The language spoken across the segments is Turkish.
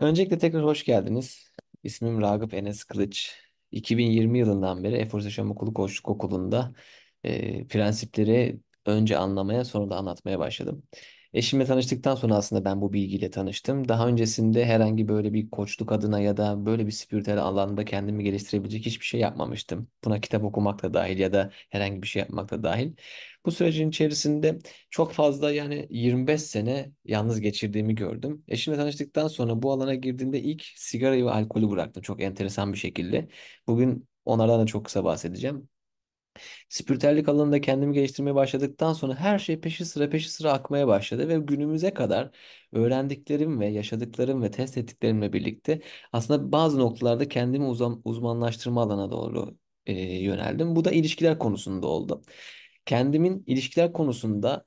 Öncelikle tekrar hoş geldiniz. İsmim Ragıp Enes Kılıç. 2020 yılından beri Efor Yaşam Okulu Koçluk Okulu'nda e, prensipleri önce anlamaya sonra da anlatmaya başladım. Eşimle tanıştıktan sonra aslında ben bu bilgiyle tanıştım. Daha öncesinde herhangi böyle bir koçluk adına ya da böyle bir spiritüel alanda kendimi geliştirebilecek hiçbir şey yapmamıştım. Buna kitap okumak da dahil ya da herhangi bir şey yapmak da dahil. Bu sürecin içerisinde çok fazla yani 25 sene yalnız geçirdiğimi gördüm. Eşimle tanıştıktan sonra bu alana girdiğimde ilk sigarayı ve alkolü bıraktım çok enteresan bir şekilde. Bugün onlardan da çok kısa bahsedeceğim. Spiritüellik alanında kendimi geliştirmeye başladıktan sonra her şey peşi sıra peşi sıra akmaya başladı ve günümüze kadar öğrendiklerim ve yaşadıklarım ve test ettiklerimle birlikte aslında bazı noktalarda kendimi uzam, uzmanlaştırma alana doğru e, yöneldim. Bu da ilişkiler konusunda oldu. Kendimin ilişkiler konusunda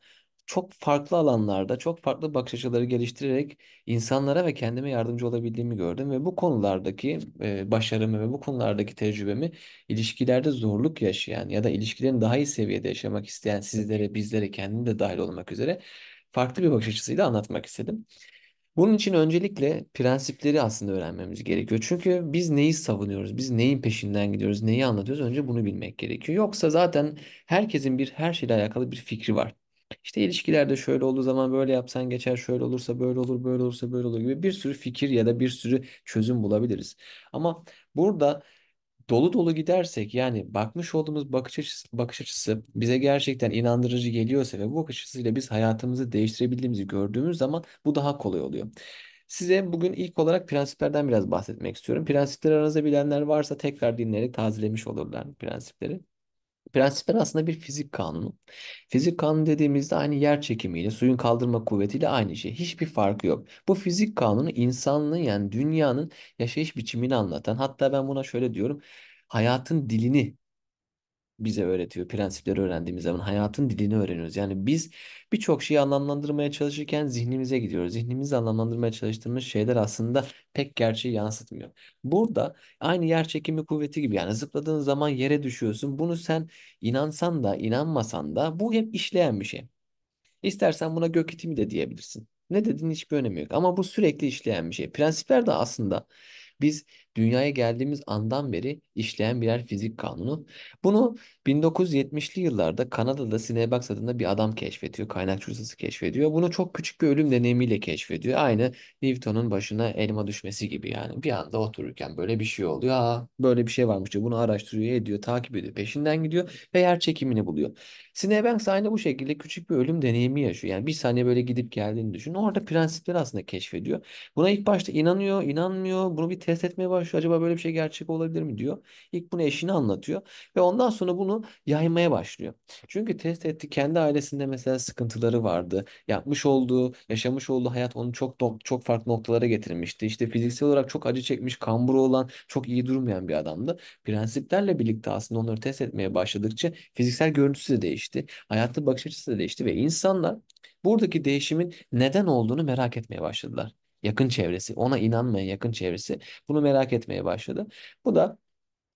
çok farklı alanlarda çok farklı bakış açıları geliştirerek insanlara ve kendime yardımcı olabildiğimi gördüm ve bu konulardaki e, başarımı ve bu konulardaki tecrübemi ilişkilerde zorluk yaşayan ya da ilişkilerin daha iyi seviyede yaşamak isteyen sizlere, bizlere, kendim de dahil olmak üzere farklı bir bakış açısıyla anlatmak istedim. Bunun için öncelikle prensipleri aslında öğrenmemiz gerekiyor. Çünkü biz neyi savunuyoruz, biz neyin peşinden gidiyoruz, neyi anlatıyoruz önce bunu bilmek gerekiyor. Yoksa zaten herkesin bir her şeyle alakalı bir fikri var. İşte ilişkilerde şöyle olduğu zaman böyle yapsan geçer, şöyle olursa böyle olur, böyle olursa böyle olur gibi bir sürü fikir ya da bir sürü çözüm bulabiliriz. Ama burada dolu dolu gidersek yani bakmış olduğumuz bakış açısı, bakış açısı bize gerçekten inandırıcı geliyorsa ve bu bakış açısıyla biz hayatımızı değiştirebildiğimizi gördüğümüz zaman bu daha kolay oluyor. Size bugün ilk olarak prensiplerden biraz bahsetmek istiyorum. Prensipleri aranızda bilenler varsa tekrar dinleyerek tazelemiş olurlar prensipleri. Prensipler aslında bir fizik kanunu. Fizik kanunu dediğimizde aynı yer çekimiyle, suyun kaldırma kuvvetiyle aynı şey. Hiçbir farkı yok. Bu fizik kanunu insanlığın yani dünyanın yaşayış biçimini anlatan. Hatta ben buna şöyle diyorum. Hayatın dilini bize öğretiyor. Prensipleri öğrendiğimiz zaman hayatın dilini öğreniyoruz. Yani biz birçok şeyi anlamlandırmaya çalışırken zihnimize gidiyoruz. Zihnimizi anlamlandırmaya çalıştığımız şeyler aslında pek gerçeği yansıtmıyor. Burada aynı yer çekimi kuvveti gibi yani zıpladığın zaman yere düşüyorsun. Bunu sen inansan da inanmasan da bu hep işleyen bir şey. İstersen buna gök itimi de diyebilirsin. Ne dediğin hiçbir önemi yok ama bu sürekli işleyen bir şey. Prensipler de aslında biz dünyaya geldiğimiz andan beri işleyen birer fizik kanunu. Bunu 1970'li yıllarda Kanada'da Cinebox adında bir adam keşfediyor. Kaynak çursası keşfediyor. Bunu çok küçük bir ölüm deneyimiyle keşfediyor. Aynı Newton'un başına elma düşmesi gibi yani. Bir anda otururken böyle bir şey oluyor. Aa, böyle bir şey varmış diyor. Bunu araştırıyor, ediyor, takip ediyor. Peşinden gidiyor ve yer çekimini buluyor. Cinebanks aynı bu şekilde küçük bir ölüm deneyimi yaşıyor. Yani bir saniye böyle gidip geldiğini düşün. Orada prensipleri aslında keşfediyor. Buna ilk başta inanıyor, inanmıyor. Bunu bir test etmeye başlıyor şu acaba böyle bir şey gerçek olabilir mi diyor. İlk bunu eşine anlatıyor ve ondan sonra bunu yaymaya başlıyor. Çünkü test etti kendi ailesinde mesela sıkıntıları vardı. Yapmış olduğu, yaşamış olduğu hayat onu çok çok farklı noktalara getirmişti. İşte fiziksel olarak çok acı çekmiş, kamburu olan, çok iyi durmayan bir adamdı. Prensiplerle birlikte aslında onları test etmeye başladıkça fiziksel görüntüsü de değişti. Hayatta bakış açısı da değişti ve insanlar buradaki değişimin neden olduğunu merak etmeye başladılar yakın çevresi, ona inanmayan yakın çevresi bunu merak etmeye başladı. Bu da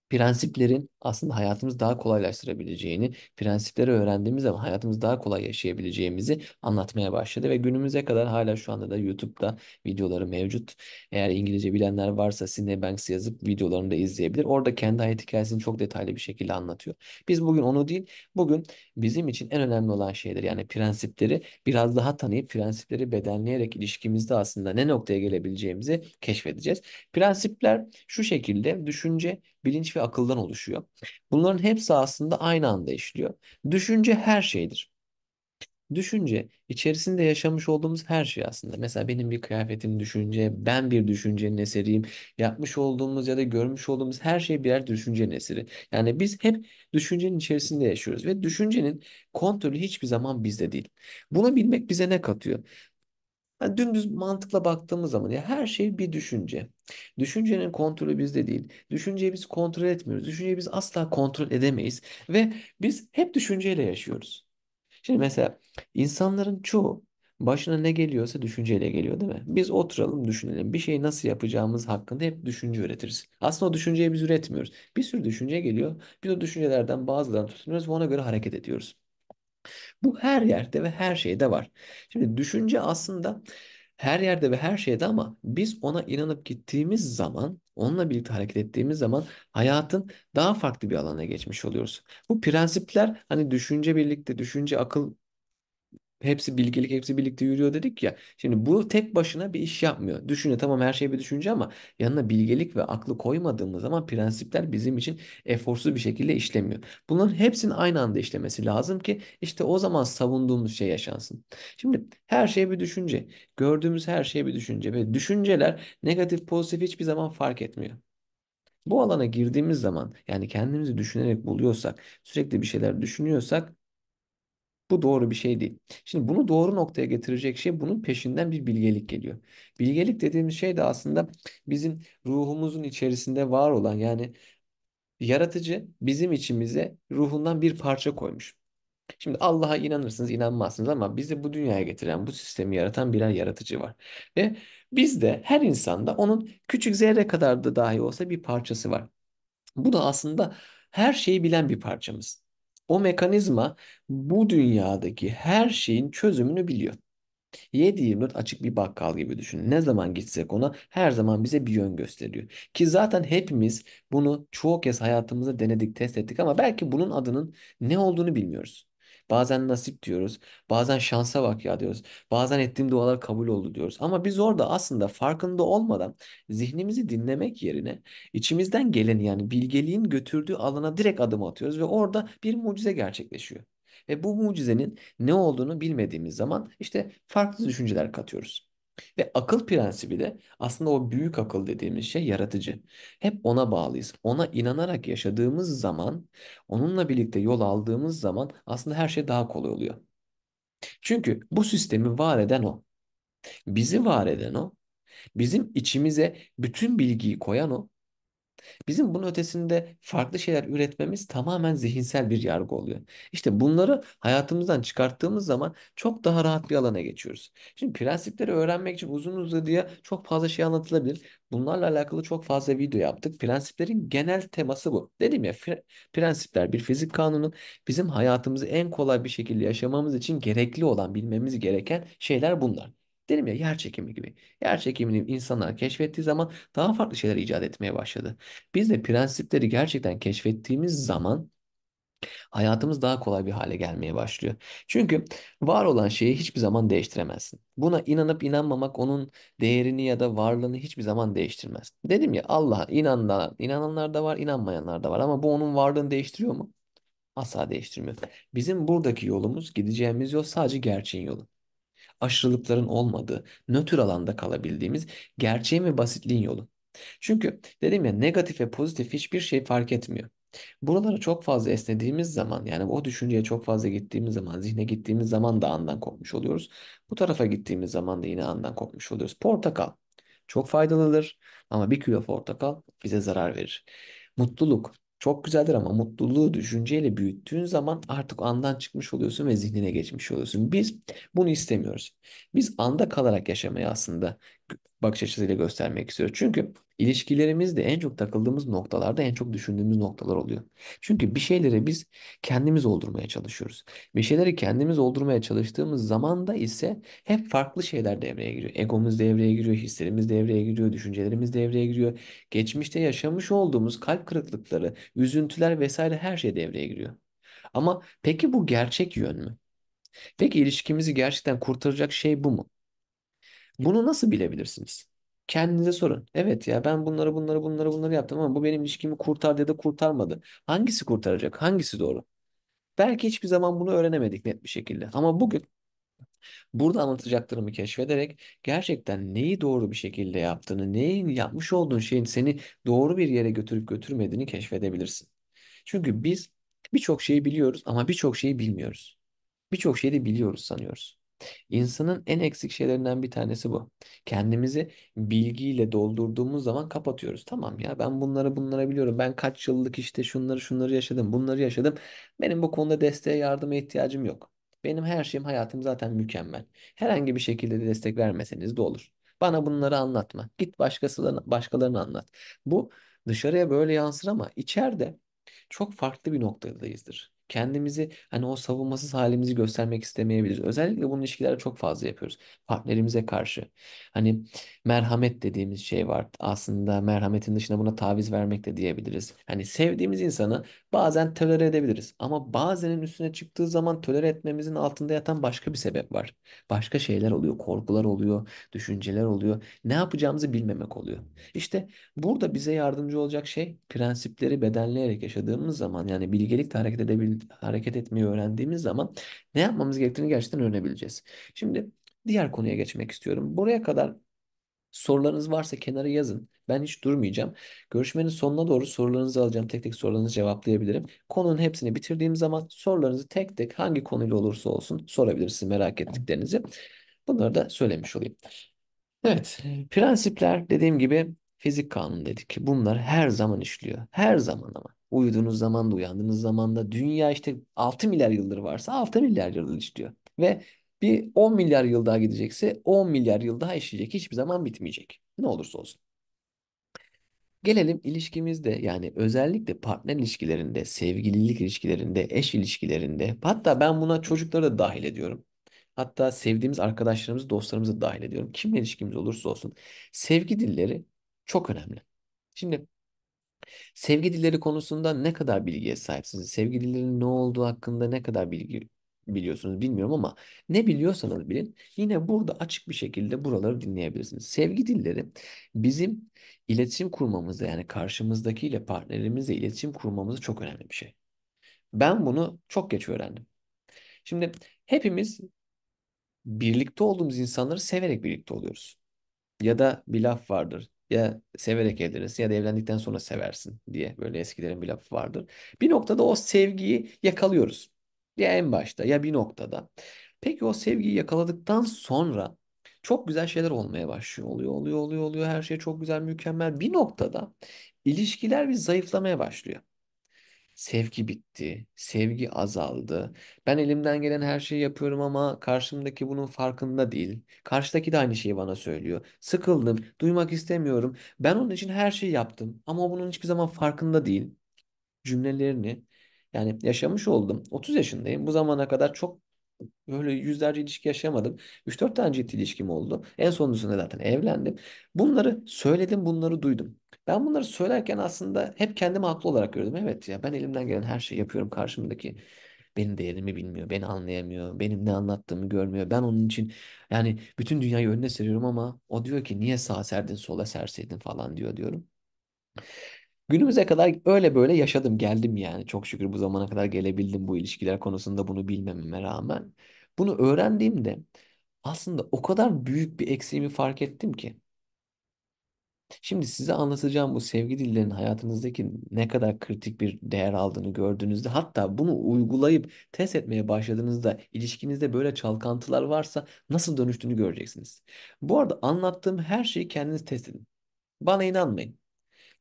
prensiplerin aslında hayatımızı daha kolaylaştırabileceğini, prensipleri öğrendiğimiz zaman hayatımızı daha kolay yaşayabileceğimizi anlatmaya başladı ve günümüze kadar hala şu anda da YouTube'da videoları mevcut. Eğer İngilizce bilenler varsa Sidney Banks yazıp videolarını da izleyebilir. Orada kendi hayat hikayesini çok detaylı bir şekilde anlatıyor. Biz bugün onu değil, bugün bizim için en önemli olan şeyler yani prensipleri biraz daha tanıyıp prensipleri bedenleyerek ilişkimizde aslında ne noktaya gelebileceğimizi keşfedeceğiz. Prensipler şu şekilde düşünce, bilinç ve akıldan oluşuyor. Bunların hepsi aslında aynı anda işliyor. Düşünce her şeydir. Düşünce içerisinde yaşamış olduğumuz her şey aslında. Mesela benim bir kıyafetim düşünce, ben bir düşüncenin eseriyim. Yapmış olduğumuz ya da görmüş olduğumuz her şey birer düşüncenin eseri. Yani biz hep düşüncenin içerisinde yaşıyoruz ve düşüncenin kontrolü hiçbir zaman bizde değil. Bunu bilmek bize ne katıyor? Yani dümdüz mantıkla baktığımız zaman ya her şey bir düşünce. Düşüncenin kontrolü bizde değil. Düşünceyi biz kontrol etmiyoruz. Düşünceyi biz asla kontrol edemeyiz. Ve biz hep düşünceyle yaşıyoruz. Şimdi mesela insanların çoğu başına ne geliyorsa düşünceyle geliyor değil mi? Biz oturalım düşünelim. Bir şeyi nasıl yapacağımız hakkında hep düşünce üretiriz. Aslında o düşünceyi biz üretmiyoruz. Bir sürü düşünce geliyor. Biz o düşüncelerden bazılarını tutuyoruz ve ona göre hareket ediyoruz. Bu her yerde ve her şeyde var. Şimdi düşünce aslında her yerde ve her şeyde ama biz ona inanıp gittiğimiz zaman, onunla birlikte hareket ettiğimiz zaman hayatın daha farklı bir alana geçmiş oluyoruz. Bu prensipler hani düşünce birlikte, düşünce akıl hepsi bilgelik, hepsi birlikte yürüyor dedik ya. Şimdi bu tek başına bir iş yapmıyor. Düşünce tamam her şey bir düşünce ama yanına bilgelik ve aklı koymadığımız zaman prensipler bizim için eforsuz bir şekilde işlemiyor. Bunların hepsinin aynı anda işlemesi lazım ki işte o zaman savunduğumuz şey yaşansın. Şimdi her şey bir düşünce. Gördüğümüz her şey bir düşünce ve düşünceler negatif pozitif hiçbir zaman fark etmiyor. Bu alana girdiğimiz zaman yani kendimizi düşünerek buluyorsak, sürekli bir şeyler düşünüyorsak bu doğru bir şey değil. Şimdi bunu doğru noktaya getirecek şey bunun peşinden bir bilgelik geliyor. Bilgelik dediğimiz şey de aslında bizim ruhumuzun içerisinde var olan yani yaratıcı bizim içimize ruhundan bir parça koymuş. Şimdi Allah'a inanırsınız inanmazsınız ama bizi bu dünyaya getiren, bu sistemi yaratan birer yaratıcı var. Ve bizde her insanda onun küçük zerre kadar da dahi olsa bir parçası var. Bu da aslında her şeyi bilen bir parçamız. O mekanizma bu dünyadaki her şeyin çözümünü biliyor. 7-24 açık bir bakkal gibi düşünün. Ne zaman gitsek ona her zaman bize bir yön gösteriyor. Ki zaten hepimiz bunu çoğu kez hayatımızda denedik, test ettik ama belki bunun adının ne olduğunu bilmiyoruz. Bazen nasip diyoruz. Bazen şansa bak ya diyoruz. Bazen ettiğim dualar kabul oldu diyoruz. Ama biz orada aslında farkında olmadan zihnimizi dinlemek yerine içimizden gelen yani bilgeliğin götürdüğü alana direkt adım atıyoruz ve orada bir mucize gerçekleşiyor. Ve bu mucizenin ne olduğunu bilmediğimiz zaman işte farklı düşünceler katıyoruz. Ve akıl prensibi de aslında o büyük akıl dediğimiz şey yaratıcı. Hep ona bağlıyız. Ona inanarak yaşadığımız zaman, onunla birlikte yol aldığımız zaman aslında her şey daha kolay oluyor. Çünkü bu sistemi var eden o. Bizi var eden o. Bizim içimize bütün bilgiyi koyan o. Bizim bunun ötesinde farklı şeyler üretmemiz tamamen zihinsel bir yargı oluyor. İşte bunları hayatımızdan çıkarttığımız zaman çok daha rahat bir alana geçiyoruz. Şimdi prensipleri öğrenmek için uzun uzadıya çok fazla şey anlatılabilir. Bunlarla alakalı çok fazla video yaptık. Prensiplerin genel teması bu. Dedim ya prensipler bir fizik kanunu bizim hayatımızı en kolay bir şekilde yaşamamız için gerekli olan bilmemiz gereken şeyler bunlar. Dedim ya yer çekimi gibi. Yer çekimini insanlar keşfettiği zaman daha farklı şeyler icat etmeye başladı. Biz de prensipleri gerçekten keşfettiğimiz zaman Hayatımız daha kolay bir hale gelmeye başlıyor. Çünkü var olan şeyi hiçbir zaman değiştiremezsin. Buna inanıp inanmamak onun değerini ya da varlığını hiçbir zaman değiştirmez. Dedim ya Allah'a inanan inananlar da var, inanmayanlar da var ama bu onun varlığını değiştiriyor mu? Asla değiştirmiyor. Bizim buradaki yolumuz, gideceğimiz yol sadece gerçeğin yolu aşırılıkların olmadığı, nötr alanda kalabildiğimiz gerçeğin ve basitliğin yolu. Çünkü dedim ya negatif ve pozitif hiçbir şey fark etmiyor. Buralara çok fazla esnediğimiz zaman yani o düşünceye çok fazla gittiğimiz zaman zihne gittiğimiz zaman da andan kopmuş oluyoruz. Bu tarafa gittiğimiz zaman da yine andan kopmuş oluyoruz. Portakal çok faydalıdır ama bir kilo portakal bize zarar verir. Mutluluk çok güzeldir ama mutluluğu düşünceyle büyüttüğün zaman artık andan çıkmış oluyorsun ve zihnine geçmiş oluyorsun. Biz bunu istemiyoruz. Biz anda kalarak yaşamayı aslında bakış açısıyla göstermek istiyor. Çünkü ilişkilerimizde en çok takıldığımız noktalarda en çok düşündüğümüz noktalar oluyor. Çünkü bir şeyleri biz kendimiz oldurmaya çalışıyoruz. Bir şeyleri kendimiz oldurmaya çalıştığımız zaman da ise hep farklı şeyler devreye giriyor. Egomuz devreye giriyor, hislerimiz devreye giriyor, düşüncelerimiz devreye giriyor. Geçmişte yaşamış olduğumuz kalp kırıklıkları, üzüntüler vesaire her şey devreye giriyor. Ama peki bu gerçek yön mü? Peki ilişkimizi gerçekten kurtaracak şey bu mu? Bunu nasıl bilebilirsiniz? Kendinize sorun. Evet ya ben bunları bunları bunları bunları yaptım ama bu benim ilişkimi kurtardı ya da kurtarmadı. Hangisi kurtaracak? Hangisi doğru? Belki hiçbir zaman bunu öğrenemedik net bir şekilde. Ama bugün Burada anlatacaklarımı keşfederek gerçekten neyi doğru bir şekilde yaptığını, neyin yapmış olduğun şeyin seni doğru bir yere götürüp götürmediğini keşfedebilirsin. Çünkü biz birçok şeyi biliyoruz ama birçok şeyi bilmiyoruz. Birçok şeyi de biliyoruz sanıyoruz. İnsanın en eksik şeylerinden bir tanesi bu. Kendimizi bilgiyle doldurduğumuz zaman kapatıyoruz. Tamam ya ben bunları bunları biliyorum. Ben kaç yıllık işte şunları şunları yaşadım, bunları yaşadım. Benim bu konuda desteğe yardıma ihtiyacım yok. Benim her şeyim hayatım zaten mükemmel. Herhangi bir şekilde de destek vermeseniz de olur. Bana bunları anlatma. Git başkasına, başkalarına anlat. Bu dışarıya böyle yansır ama içeride çok farklı bir noktadayızdır kendimizi hani o savunmasız halimizi göstermek istemeyebiliriz. Özellikle bunu ilişkilerde çok fazla yapıyoruz. Partnerimize karşı. Hani merhamet dediğimiz şey var. Aslında merhametin dışında buna taviz vermek de diyebiliriz. Hani sevdiğimiz insanı bazen tolere edebiliriz. Ama bazenin üstüne çıktığı zaman tolere etmemizin altında yatan başka bir sebep var. Başka şeyler oluyor. Korkular oluyor. Düşünceler oluyor. Ne yapacağımızı bilmemek oluyor. İşte burada bize yardımcı olacak şey prensipleri bedenleyerek yaşadığımız zaman yani bilgelikle hareket edebildiğimiz hareket etmeyi öğrendiğimiz zaman ne yapmamız gerektiğini gerçekten öğrenebileceğiz. Şimdi diğer konuya geçmek istiyorum. Buraya kadar sorularınız varsa kenara yazın. Ben hiç durmayacağım. Görüşmenin sonuna doğru sorularınızı alacağım. Tek tek sorularınızı cevaplayabilirim. Konunun hepsini bitirdiğim zaman sorularınızı tek tek hangi konuyla olursa olsun sorabilirsiniz merak ettiklerinizi. Bunları da söylemiş olayım. Evet, prensipler dediğim gibi Fizik kanunu dedik ki bunlar her zaman işliyor. Her zaman ama. Uyuduğunuz zaman da uyandığınız zaman da dünya işte 6 milyar yıldır varsa 6 milyar yıldır işliyor. Ve bir 10 milyar yıl daha gidecekse 10 milyar yıl daha işleyecek. Hiçbir zaman bitmeyecek. Ne olursa olsun. Gelelim ilişkimizde yani özellikle partner ilişkilerinde, sevgililik ilişkilerinde, eş ilişkilerinde hatta ben buna çocukları da dahil ediyorum. Hatta sevdiğimiz arkadaşlarımızı, dostlarımızı dahil ediyorum. Kimle ilişkimiz olursa olsun sevgi dilleri çok önemli. Şimdi sevgi dilleri konusunda ne kadar bilgiye sahipsiniz? Sevgi dillerinin ne olduğu hakkında ne kadar bilgi biliyorsunuz bilmiyorum ama ne biliyorsanız bilin yine burada açık bir şekilde buraları dinleyebilirsiniz. Sevgi dilleri bizim iletişim kurmamızda yani karşımızdakiyle partnerimizle iletişim kurmamızda çok önemli bir şey. Ben bunu çok geç öğrendim. Şimdi hepimiz birlikte olduğumuz insanları severek birlikte oluyoruz. Ya da bir laf vardır. Ya severek evlenirsin ya da evlendikten sonra seversin diye böyle eskilerin bir lafı vardır. Bir noktada o sevgiyi yakalıyoruz. Ya en başta ya bir noktada. Peki o sevgiyi yakaladıktan sonra çok güzel şeyler olmaya başlıyor. Oluyor, oluyor, oluyor, oluyor. Her şey çok güzel, mükemmel. Bir noktada ilişkiler bir zayıflamaya başlıyor. Sevgi bitti, sevgi azaldı. Ben elimden gelen her şeyi yapıyorum ama karşımdaki bunun farkında değil. Karşıdaki de aynı şeyi bana söylüyor. Sıkıldım, duymak istemiyorum. Ben onun için her şeyi yaptım ama bunun hiçbir zaman farkında değil. Cümlelerini yani yaşamış oldum. 30 yaşındayım. Bu zamana kadar çok Böyle yüzlerce ilişki yaşamadım. 3-4 tane ciddi ilişkim oldu. En sonuncusunda zaten evlendim. Bunları söyledim, bunları duydum. Ben bunları söylerken aslında hep kendimi haklı olarak gördüm. Evet ya ben elimden gelen her şeyi yapıyorum. Karşımdaki benim değerimi bilmiyor, beni anlayamıyor, benim ne anlattığımı görmüyor. Ben onun için yani bütün dünyayı önüne seriyorum ama o diyor ki niye sağa serdin, sola serseydin falan diyor diyorum. Günümüze kadar öyle böyle yaşadım geldim yani. Çok şükür bu zamana kadar gelebildim bu ilişkiler konusunda bunu bilmememe rağmen. Bunu öğrendiğimde aslında o kadar büyük bir eksiğimi fark ettim ki. Şimdi size anlatacağım bu sevgi dillerinin hayatınızdaki ne kadar kritik bir değer aldığını gördüğünüzde hatta bunu uygulayıp test etmeye başladığınızda ilişkinizde böyle çalkantılar varsa nasıl dönüştüğünü göreceksiniz. Bu arada anlattığım her şeyi kendiniz test edin. Bana inanmayın.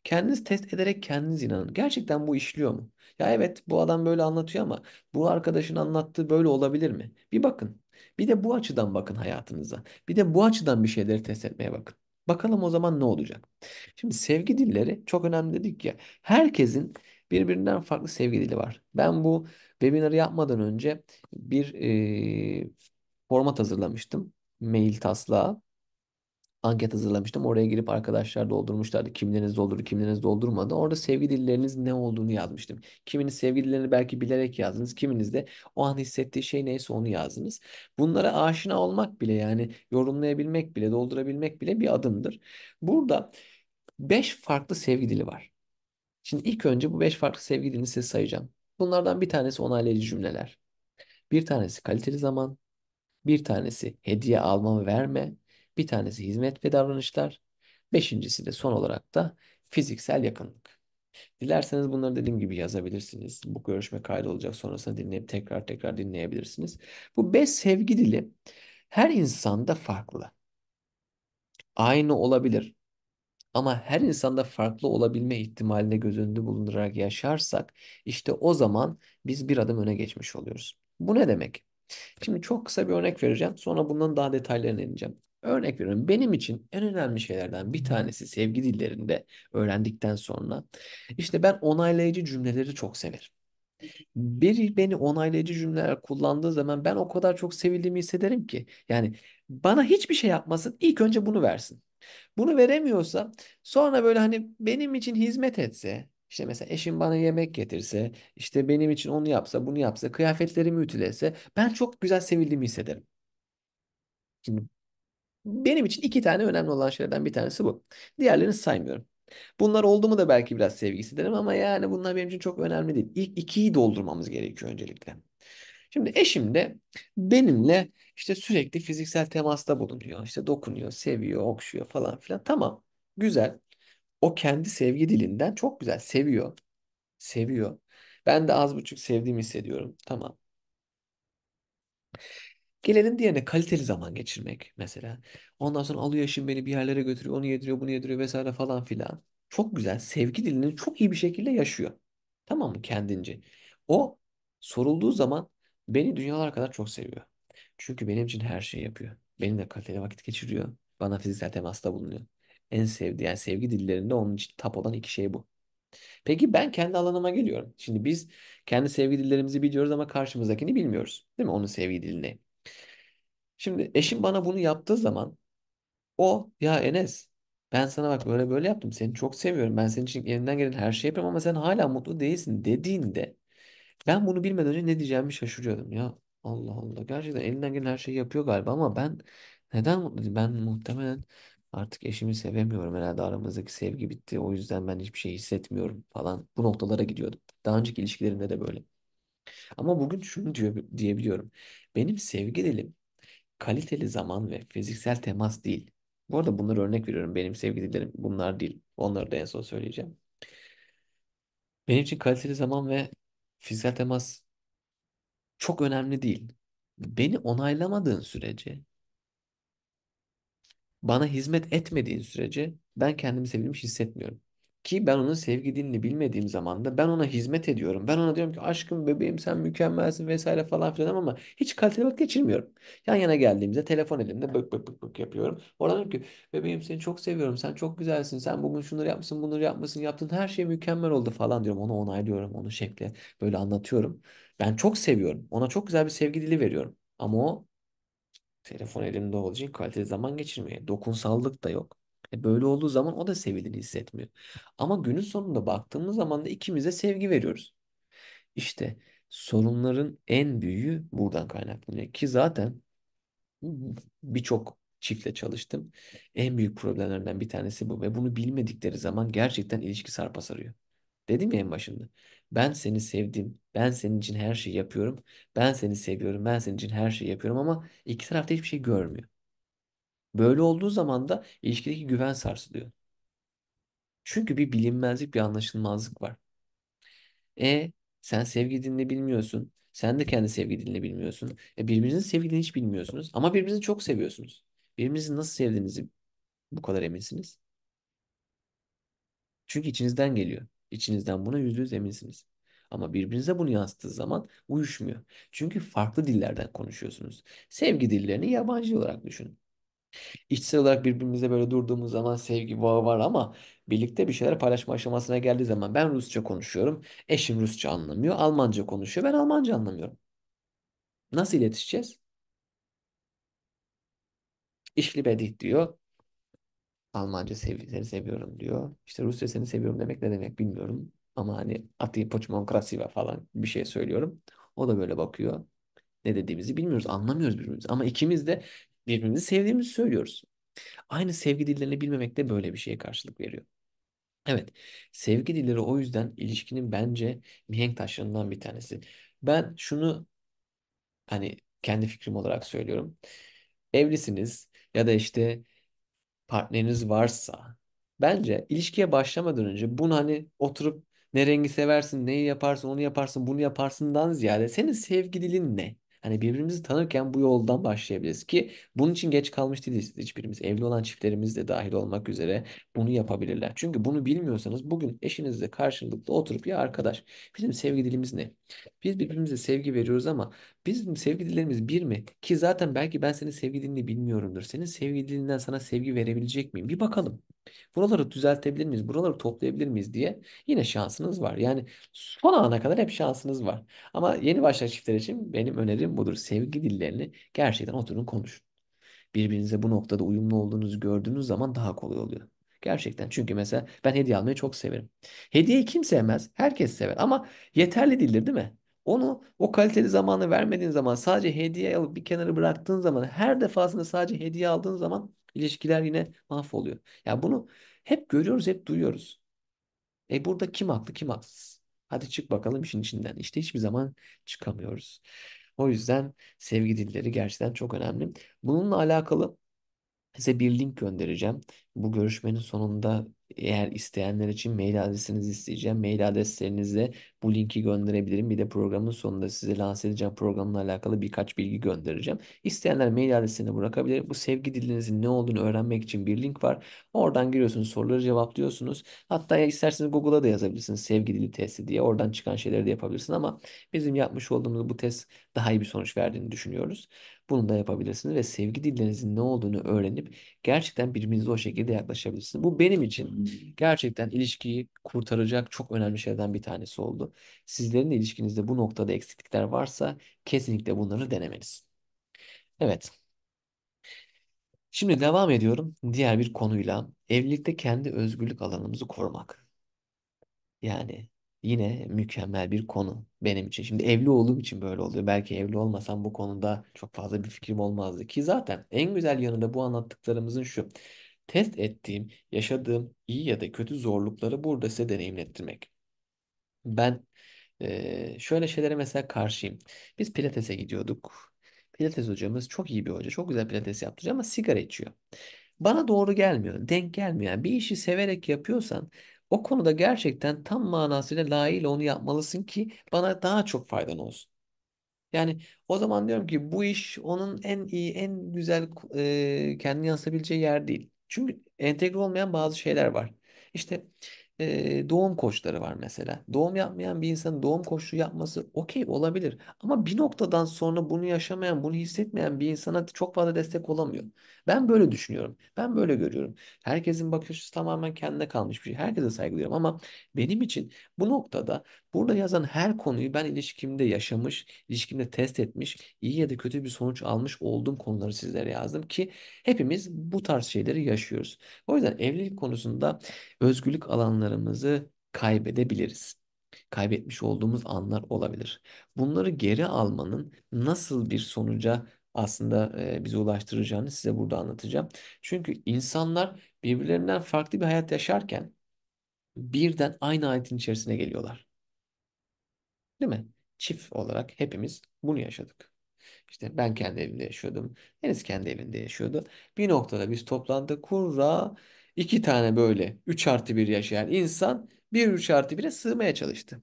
Kendiniz test ederek kendiniz inanın. Gerçekten bu işliyor mu? Ya evet bu adam böyle anlatıyor ama bu arkadaşın anlattığı böyle olabilir mi? Bir bakın. Bir de bu açıdan bakın hayatınıza. Bir de bu açıdan bir şeyleri test etmeye bakın. Bakalım o zaman ne olacak? Şimdi sevgi dilleri çok önemli dedik ya. Herkesin birbirinden farklı sevgi dili var. Ben bu webinarı yapmadan önce bir e, format hazırlamıştım. Mail taslağı anket hazırlamıştım. Oraya girip arkadaşlar doldurmuşlardı. Kimleriniz doldurdu, kimleriniz doldurmadı. Orada sevgi dilleriniz ne olduğunu yazmıştım. Kiminiz sevgi dillerini belki bilerek yazdınız. Kiminiz de o an hissettiği şey neyse onu yazdınız. Bunlara aşina olmak bile yani yorumlayabilmek bile, doldurabilmek bile bir adımdır. Burada beş farklı sevgi dili var. Şimdi ilk önce bu beş farklı sevgi dilini size sayacağım. Bunlardan bir tanesi onaylayıcı cümleler. Bir tanesi kaliteli zaman. Bir tanesi hediye alma verme bir tanesi hizmet ve davranışlar. Beşincisi de son olarak da fiziksel yakınlık. Dilerseniz bunları dediğim gibi yazabilirsiniz. Bu görüşme kaydı olacak. Sonrasında dinleyip tekrar tekrar dinleyebilirsiniz. Bu beş sevgi dili her insanda farklı. Aynı olabilir. Ama her insanda farklı olabilme ihtimalini göz önünde bulundurarak yaşarsak işte o zaman biz bir adım öne geçmiş oluyoruz. Bu ne demek? Şimdi çok kısa bir örnek vereceğim. Sonra bundan daha detaylarına ineceğim. Örnek veriyorum benim için en önemli şeylerden bir tanesi sevgi dillerinde öğrendikten sonra işte ben onaylayıcı cümleleri çok severim. Biri beni onaylayıcı cümleler kullandığı zaman ben o kadar çok sevildiğimi hissederim ki. Yani bana hiçbir şey yapmasın ilk önce bunu versin. Bunu veremiyorsa sonra böyle hani benim için hizmet etse işte mesela eşim bana yemek getirse, işte benim için onu yapsa, bunu yapsa, kıyafetlerimi ütülese ben çok güzel sevildiğimi hissederim. Şimdi benim için iki tane önemli olan şeylerden bir tanesi bu. Diğerlerini saymıyorum. Bunlar oldu mu da belki biraz sevgisi derim ama yani bunlar benim için çok önemli değil. İlk ikiyi doldurmamız gerekiyor öncelikle. Şimdi eşim de benimle işte sürekli fiziksel temasta bulunuyor. İşte dokunuyor, seviyor, okşuyor falan filan. Tamam, güzel. O kendi sevgi dilinden çok güzel seviyor. Seviyor. Ben de az buçuk sevdiğimi hissediyorum. Tamam. Gelelim diğerine kaliteli zaman geçirmek mesela. Ondan sonra alıyor şimdi beni bir yerlere götürüyor, onu yediriyor, bunu yediriyor vesaire falan filan. Çok güzel. Sevgi dilini çok iyi bir şekilde yaşıyor. Tamam mı? Kendince. O sorulduğu zaman beni dünyalar kadar çok seviyor. Çünkü benim için her şeyi yapıyor. Benimle kaliteli vakit geçiriyor. Bana fiziksel temasta bulunuyor. En sevdiği yani sevgi dillerinde onun için tap olan iki şey bu. Peki ben kendi alanıma geliyorum. Şimdi biz kendi sevgi dillerimizi biliyoruz ama karşımızdakini bilmiyoruz. Değil mi? Onun sevgi dilini. Şimdi eşim bana bunu yaptığı zaman o ya Enes ben sana bak böyle böyle yaptım. Seni çok seviyorum. Ben senin için elinden gelen her şeyi yapıyorum ama sen hala mutlu değilsin dediğinde ben bunu bilmeden önce ne diyeceğimi şaşırıyordum ya. Allah Allah. Gerçekten elinden gelen her şeyi yapıyor galiba ama ben neden mutlu değilim? Ben muhtemelen artık eşimi sevemiyorum herhalde aramızdaki sevgi bitti. O yüzden ben hiçbir şey hissetmiyorum falan. Bu noktalara gidiyordum. Daha önceki ilişkilerimde de böyle. Ama bugün şunu diyor diyebiliyorum. Benim sevgi sevgilim kaliteli zaman ve fiziksel temas değil. Bu arada bunları örnek veriyorum. Benim sevgililerim bunlar değil. Onları da en son söyleyeceğim. Benim için kaliteli zaman ve fiziksel temas çok önemli değil. Beni onaylamadığın sürece, bana hizmet etmediğin sürece ben kendimi sevilmiş hissetmiyorum. Ki ben onun sevgi dilini bilmediğim zaman da ben ona hizmet ediyorum. Ben ona diyorum ki aşkım bebeğim sen mükemmelsin vesaire falan filan ama hiç kaliteli vakit geçirmiyorum. Yan yana geldiğimizde telefon elimde bök bök bök bök yapıyorum. Oradan diyorum ki bebeğim seni çok seviyorum sen çok güzelsin sen bugün şunları yapmışsın bunları yapmışsın yaptığın her şey mükemmel oldu falan diyorum. Onu onaylıyorum onu şekle böyle anlatıyorum. Ben çok seviyorum ona çok güzel bir sevgi dili veriyorum ama o telefon elimde olduğu için kaliteli zaman geçirmiyor. dokunsallık da yok. E böyle olduğu zaman o da sevildiğini hissetmiyor. Ama günün sonunda baktığımız zaman da ikimize sevgi veriyoruz. İşte sorunların en büyüğü buradan kaynaklanıyor. Ki zaten birçok çiftle çalıştım. En büyük problemlerden bir tanesi bu. Ve bunu bilmedikleri zaman gerçekten ilişki sarpa sarıyor. Dedim ya en başında. Ben seni sevdim. Ben senin için her şeyi yapıyorum. Ben seni seviyorum. Ben senin için her şeyi yapıyorum ama iki tarafta hiçbir şey görmüyor. Böyle olduğu zaman da ilişkideki güven sarsılıyor. Çünkü bir bilinmezlik, bir anlaşılmazlık var. E sen sevgi dilini bilmiyorsun. Sen de kendi sevgi dilini bilmiyorsun. E, birbirinizin sevgi dilini hiç bilmiyorsunuz. Ama birbirinizi çok seviyorsunuz. Birbirinizi nasıl sevdiğinizi bu kadar eminsiniz. Çünkü içinizden geliyor. İçinizden buna yüzde yüz eminsiniz. Ama birbirinize bunu yansıttığı zaman uyuşmuyor. Çünkü farklı dillerden konuşuyorsunuz. Sevgi dillerini yabancı olarak düşünün. İçsel olarak birbirimize böyle durduğumuz zaman sevgi bağı var ama birlikte bir şeyler paylaşma aşamasına geldiği zaman ben Rusça konuşuyorum. Eşim Rusça anlamıyor. Almanca konuşuyor. Ben Almanca anlamıyorum. Nasıl iletişeceğiz? Ich liebe dich diyor. Almanca seni seviyorum diyor. İşte Rusça seni seviyorum demek ne demek bilmiyorum. Ama hani Ati Poçmon Krasiva falan bir şey söylüyorum. O da böyle bakıyor. Ne dediğimizi bilmiyoruz. Anlamıyoruz birbirimizi. Ama ikimiz de birbirimizi sevdiğimizi söylüyoruz. Aynı sevgi dillerini bilmemek de böyle bir şeye karşılık veriyor. Evet, sevgi dilleri o yüzden ilişkinin bence mihenk taşlarından bir tanesi. Ben şunu hani kendi fikrim olarak söylüyorum. Evlisiniz ya da işte partneriniz varsa bence ilişkiye başlamadan önce bunu hani oturup ne rengi seversin, neyi yaparsın, onu yaparsın, bunu yaparsın'dan ziyade senin sevgi dilin ne? Hani birbirimizi tanırken bu yoldan başlayabiliriz ki bunun için geç kalmış değiliz hiçbirimiz. Evli olan çiftlerimiz de dahil olmak üzere bunu yapabilirler. Çünkü bunu bilmiyorsanız bugün eşinizle karşılıklı oturup ya arkadaş bizim sevgi dilimiz ne? Biz birbirimize sevgi veriyoruz ama biz sevgi dillerimiz bir mi? Ki zaten belki ben senin sevgi dilini bilmiyorumdur. Senin sevgi dilinden sana sevgi verebilecek miyim? Bir bakalım. Buraları düzeltebilir miyiz? Buraları toplayabilir miyiz diye yine şansınız var. Yani son ana kadar hep şansınız var. Ama yeni başlayan çiftler için benim önerim budur. Sevgi dillerini gerçekten oturun konuşun. Birbirinize bu noktada uyumlu olduğunuzu gördüğünüz zaman daha kolay oluyor. Gerçekten çünkü mesela ben hediye almayı çok severim. Hediyeyi kim sevmez? Herkes sever ama yeterli değildir değil mi? Onu o kaliteli zamanı vermediğin zaman sadece hediye alıp bir kenara bıraktığın zaman her defasında sadece hediye aldığın zaman ilişkiler yine mahvoluyor. Yani bunu hep görüyoruz, hep duyuyoruz. E burada kim haklı, kim haksız? Hadi çık bakalım işin içinden. İşte hiçbir zaman çıkamıyoruz. O yüzden sevgi dilleri gerçekten çok önemli. Bununla alakalı size bir link göndereceğim. Bu görüşmenin sonunda eğer isteyenler için mail adresinizi isteyeceğim. Mail adreslerinize bu linki gönderebilirim. Bir de programın sonunda size lanse edeceğim programla alakalı birkaç bilgi göndereceğim. İsteyenler mail adresini bırakabilir. Bu sevgi dilinizin ne olduğunu öğrenmek için bir link var. Oradan giriyorsunuz, soruları cevaplıyorsunuz. Hatta ya isterseniz Google'a da yazabilirsiniz sevgi dili testi diye. Oradan çıkan şeyleri de yapabilirsiniz ama bizim yapmış olduğumuz bu test daha iyi bir sonuç verdiğini düşünüyoruz. Bunu da yapabilirsiniz ve sevgi dillerinizin ne olduğunu öğrenip gerçekten birbirinize o şekilde yaklaşabilirsiniz. Bu benim için hmm. gerçekten ilişkiyi kurtaracak çok önemli şeylerden bir tanesi oldu. Sizlerin de ilişkinizde bu noktada eksiklikler varsa kesinlikle bunları denemeniz. Evet. Şimdi devam ediyorum diğer bir konuyla. Evlilikte kendi özgürlük alanımızı korumak. Yani Yine mükemmel bir konu benim için. Şimdi evli olduğum için böyle oluyor. Belki evli olmasam bu konuda çok fazla bir fikrim olmazdı. Ki zaten en güzel yanı da bu anlattıklarımızın şu. Test ettiğim, yaşadığım iyi ya da kötü zorlukları burada size deneyimlettirmek. Ben e, şöyle şeylere mesela karşıyım. Biz pilatese gidiyorduk. Pilates hocamız çok iyi bir hoca. Çok güzel pilates yaptırıyor ama sigara içiyor. Bana doğru gelmiyor. Denk gelmiyor. Yani bir işi severek yapıyorsan o konuda gerçekten tam manasıyla layığıyla onu yapmalısın ki bana daha çok faydan olsun. Yani o zaman diyorum ki bu iş onun en iyi, en güzel e, kendini yansıtabileceği yer değil. Çünkü entegre olmayan bazı şeyler var. İşte e, doğum koçları var mesela. Doğum yapmayan bir insanın doğum koçluğu yapması okey olabilir. Ama bir noktadan sonra bunu yaşamayan, bunu hissetmeyen bir insana çok fazla destek olamıyor. Ben böyle düşünüyorum. Ben böyle görüyorum. Herkesin bakış açısı tamamen kendine kalmış bir şey. Herkese saygılıyorum ama benim için bu noktada Burada yazan her konuyu ben ilişkimde yaşamış, ilişkimde test etmiş, iyi ya da kötü bir sonuç almış olduğum konuları sizlere yazdım ki hepimiz bu tarz şeyleri yaşıyoruz. O yüzden evlilik konusunda özgürlük alanlarımızı kaybedebiliriz. Kaybetmiş olduğumuz anlar olabilir. Bunları geri almanın nasıl bir sonuca aslında e, bizi ulaştıracağını size burada anlatacağım. Çünkü insanlar birbirlerinden farklı bir hayat yaşarken birden aynı ayetin içerisine geliyorlar. Değil mi? Çift olarak hepimiz bunu yaşadık. İşte ben kendi evimde yaşıyordum. Deniz kendi evinde yaşıyordu. Bir noktada biz toplandık. Kurra iki tane böyle 3 artı 1 yaşayan insan bir 3 artı 1'e sığmaya çalıştı.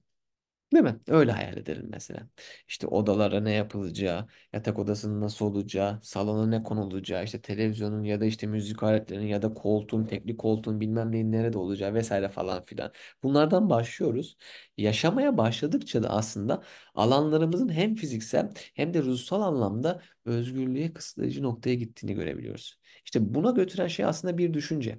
Değil mi? Öyle hayal edelim mesela. İşte odalara ne yapılacağı, yatak odasının nasıl olacağı, salona ne konulacağı, işte televizyonun ya da işte müzik aletlerinin ya da koltuğun, teknik koltuğun bilmem neyin nerede olacağı vesaire falan filan. Bunlardan başlıyoruz. Yaşamaya başladıkça da aslında alanlarımızın hem fiziksel hem de ruhsal anlamda özgürlüğe kısıtlayıcı noktaya gittiğini görebiliyoruz. İşte buna götüren şey aslında bir düşünce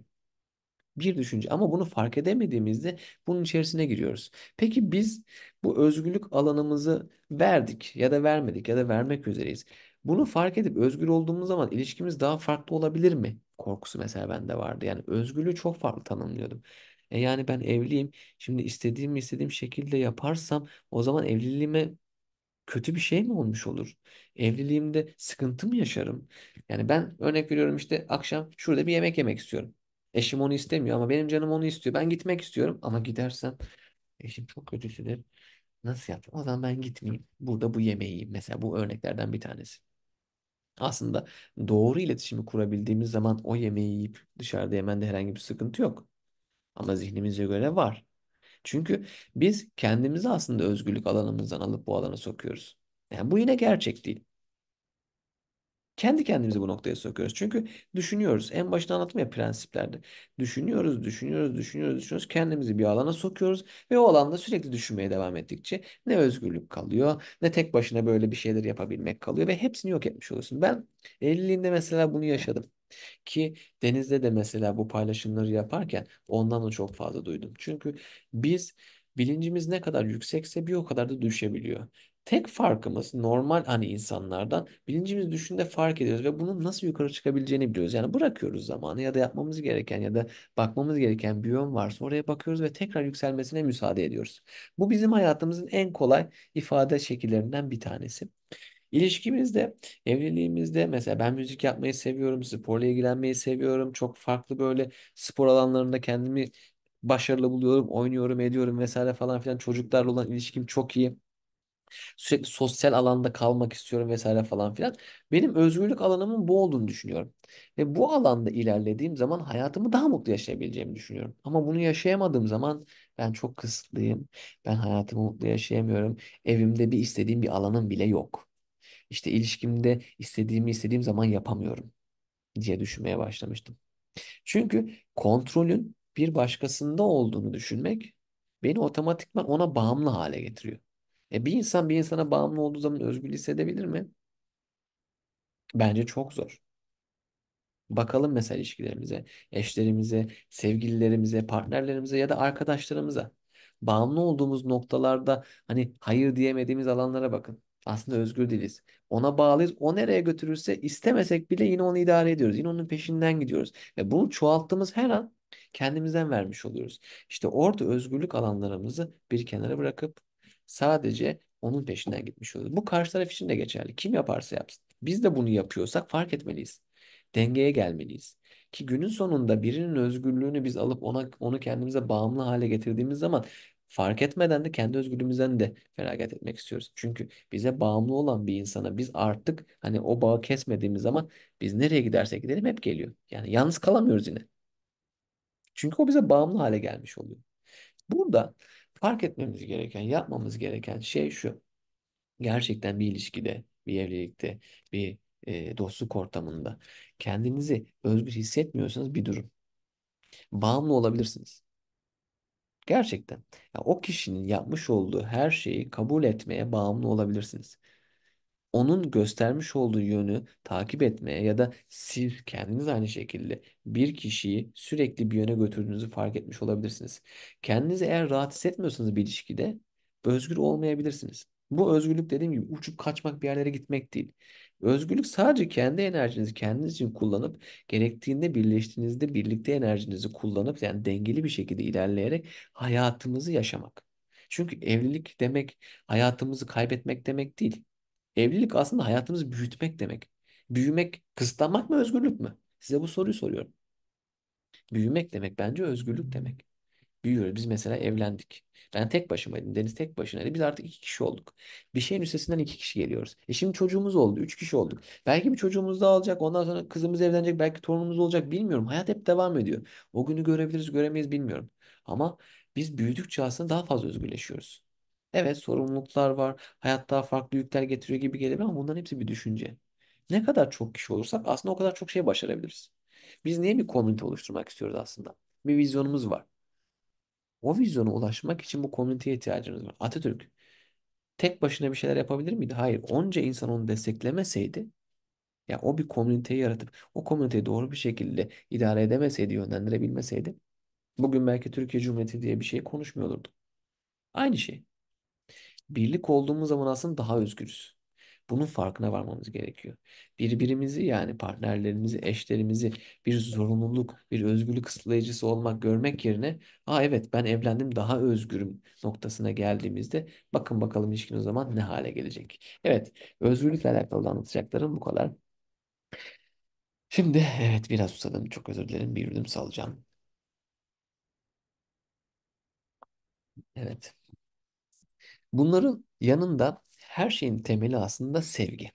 bir düşünce ama bunu fark edemediğimizde bunun içerisine giriyoruz. Peki biz bu özgürlük alanımızı verdik ya da vermedik ya da vermek üzereyiz. Bunu fark edip özgür olduğumuz zaman ilişkimiz daha farklı olabilir mi? Korkusu mesela bende vardı. Yani özgürlüğü çok farklı tanımlıyordum. E yani ben evliyim. Şimdi istediğim istediğim şekilde yaparsam o zaman evliliğime kötü bir şey mi olmuş olur? Evliliğimde sıkıntı mı yaşarım? Yani ben örnek veriyorum işte akşam şurada bir yemek yemek istiyorum. Eşim onu istemiyor ama benim canım onu istiyor. Ben gitmek istiyorum ama gidersen eşim çok kötüsüdür. Nasıl yapayım? O zaman ben gitmeyeyim. Burada bu yemeği yiyeyim. Mesela bu örneklerden bir tanesi. Aslında doğru iletişimi kurabildiğimiz zaman o yemeği yiyip dışarıda yemende herhangi bir sıkıntı yok. Ama zihnimize göre var. Çünkü biz kendimizi aslında özgürlük alanımızdan alıp bu alana sokuyoruz. Yani bu yine gerçek değil. Kendi kendimizi bu noktaya sokuyoruz. Çünkü düşünüyoruz. En başta anlattım ya prensiplerde. Düşünüyoruz, düşünüyoruz, düşünüyoruz, düşünüyoruz. Kendimizi bir alana sokuyoruz ve o alanda sürekli düşünmeye devam ettikçe ne özgürlük kalıyor, ne tek başına böyle bir şeyler yapabilmek kalıyor ve hepsini yok etmiş oluyorsun. Ben 50'liğimde mesela bunu yaşadım. Ki Deniz'de de mesela bu paylaşımları yaparken ondan da çok fazla duydum. Çünkü biz bilincimiz ne kadar yüksekse bir o kadar da düşebiliyor. Tek farkımız normal hani insanlardan bilincimiz düşünde fark ediyoruz ve bunun nasıl yukarı çıkabileceğini biliyoruz. Yani bırakıyoruz zamanı ya da yapmamız gereken ya da bakmamız gereken bir yön varsa oraya bakıyoruz ve tekrar yükselmesine müsaade ediyoruz. Bu bizim hayatımızın en kolay ifade şekillerinden bir tanesi. İlişkimizde, evliliğimizde mesela ben müzik yapmayı seviyorum, sporla ilgilenmeyi seviyorum. Çok farklı böyle spor alanlarında kendimi başarılı buluyorum, oynuyorum, ediyorum vesaire falan filan. Çocuklarla olan ilişkim çok iyi. Sürekli sosyal alanda kalmak istiyorum vesaire falan filan. Benim özgürlük alanımın bu olduğunu düşünüyorum. Ve bu alanda ilerlediğim zaman hayatımı daha mutlu yaşayabileceğimi düşünüyorum. Ama bunu yaşayamadığım zaman ben çok kısıtlıyım. Ben hayatımı mutlu yaşayamıyorum. Evimde bir istediğim bir alanım bile yok. İşte ilişkimde istediğimi istediğim zaman yapamıyorum diye düşünmeye başlamıştım. Çünkü kontrolün bir başkasında olduğunu düşünmek beni otomatikman ona bağımlı hale getiriyor. E bir insan bir insana bağımlı olduğu zaman özgür hissedebilir mi? Bence çok zor. Bakalım mesela ilişkilerimize, eşlerimize, sevgililerimize, partnerlerimize ya da arkadaşlarımıza. Bağımlı olduğumuz noktalarda hani hayır diyemediğimiz alanlara bakın. Aslında özgür değiliz. Ona bağlıyız. O nereye götürürse istemesek bile yine onu idare ediyoruz. Yine onun peşinden gidiyoruz. Ve bunu çoğalttığımız her an kendimizden vermiş oluyoruz. İşte orada özgürlük alanlarımızı bir kenara bırakıp Sadece onun peşinden gitmiş oluyoruz. Bu karşı taraf için de geçerli. Kim yaparsa yapsın. Biz de bunu yapıyorsak fark etmeliyiz. Dengeye gelmeliyiz. Ki günün sonunda birinin özgürlüğünü biz alıp ona onu kendimize bağımlı hale getirdiğimiz zaman fark etmeden de kendi özgürlüğümüzden de feragat etmek istiyoruz. Çünkü bize bağımlı olan bir insana biz artık hani o bağı kesmediğimiz zaman biz nereye gidersek gidelim hep geliyor. Yani yalnız kalamıyoruz yine. Çünkü o bize bağımlı hale gelmiş oluyor. Burada fark etmemiz gereken, yapmamız gereken şey şu. Gerçekten bir ilişkide, bir evlilikte, bir e, dostluk ortamında kendinizi özgür hissetmiyorsanız bir durum. Bağımlı olabilirsiniz. Gerçekten. Yani o kişinin yapmış olduğu her şeyi kabul etmeye bağımlı olabilirsiniz onun göstermiş olduğu yönü takip etmeye ya da siz kendiniz aynı şekilde bir kişiyi sürekli bir yöne götürdüğünüzü fark etmiş olabilirsiniz. Kendinizi eğer rahat hissetmiyorsanız bir ilişkide özgür olmayabilirsiniz. Bu özgürlük dediğim gibi uçup kaçmak bir yerlere gitmek değil. Özgürlük sadece kendi enerjinizi kendiniz için kullanıp gerektiğinde birleştiğinizde birlikte enerjinizi kullanıp yani dengeli bir şekilde ilerleyerek hayatımızı yaşamak. Çünkü evlilik demek hayatımızı kaybetmek demek değil. Evlilik aslında hayatımızı büyütmek demek. Büyümek, kısıtlanmak mı özgürlük mü? Size bu soruyu soruyorum. Büyümek demek bence özgürlük demek. Büyüyoruz. Biz mesela evlendik. Ben tek başımaydım. Deniz tek başınaydı. Biz artık iki kişi olduk. Bir şeyin üstesinden iki kişi geliyoruz. E şimdi çocuğumuz oldu. Üç kişi olduk. Belki bir çocuğumuz da olacak. Ondan sonra kızımız evlenecek. Belki torunumuz olacak. Bilmiyorum. Hayat hep devam ediyor. O günü görebiliriz göremeyiz bilmiyorum. Ama biz büyüdükçe aslında daha fazla özgürleşiyoruz. Evet sorumluluklar var. Hayat daha farklı yükler getiriyor gibi gelebilir ama bunların hepsi bir düşünce. Ne kadar çok kişi olursak aslında o kadar çok şey başarabiliriz. Biz niye bir komünite oluşturmak istiyoruz aslında? Bir vizyonumuz var. O vizyona ulaşmak için bu komüniteye ihtiyacımız var. Atatürk tek başına bir şeyler yapabilir miydi? Hayır. Onca insan onu desteklemeseydi ya o bir komüniteyi yaratıp o komüniteyi doğru bir şekilde idare edemeseydi, yönlendirebilmeseydi bugün belki Türkiye Cumhuriyeti diye bir şey konuşmuyor olurdu. Aynı şey birlik olduğumuz zaman aslında daha özgürüz. Bunun farkına varmamız gerekiyor. Birbirimizi yani partnerlerimizi, eşlerimizi bir zorunluluk, bir özgürlük kısıtlayıcısı olmak görmek yerine "Aa evet ben evlendim daha özgürüm." noktasına geldiğimizde bakın bakalım ilişkin o zaman ne hale gelecek. Evet, özgürlükle alakalı anlatacaklarım bu kadar. Şimdi evet biraz susadım. Çok özür dilerim. Bir yudum salacağım. Evet. Bunların yanında her şeyin temeli aslında sevgi.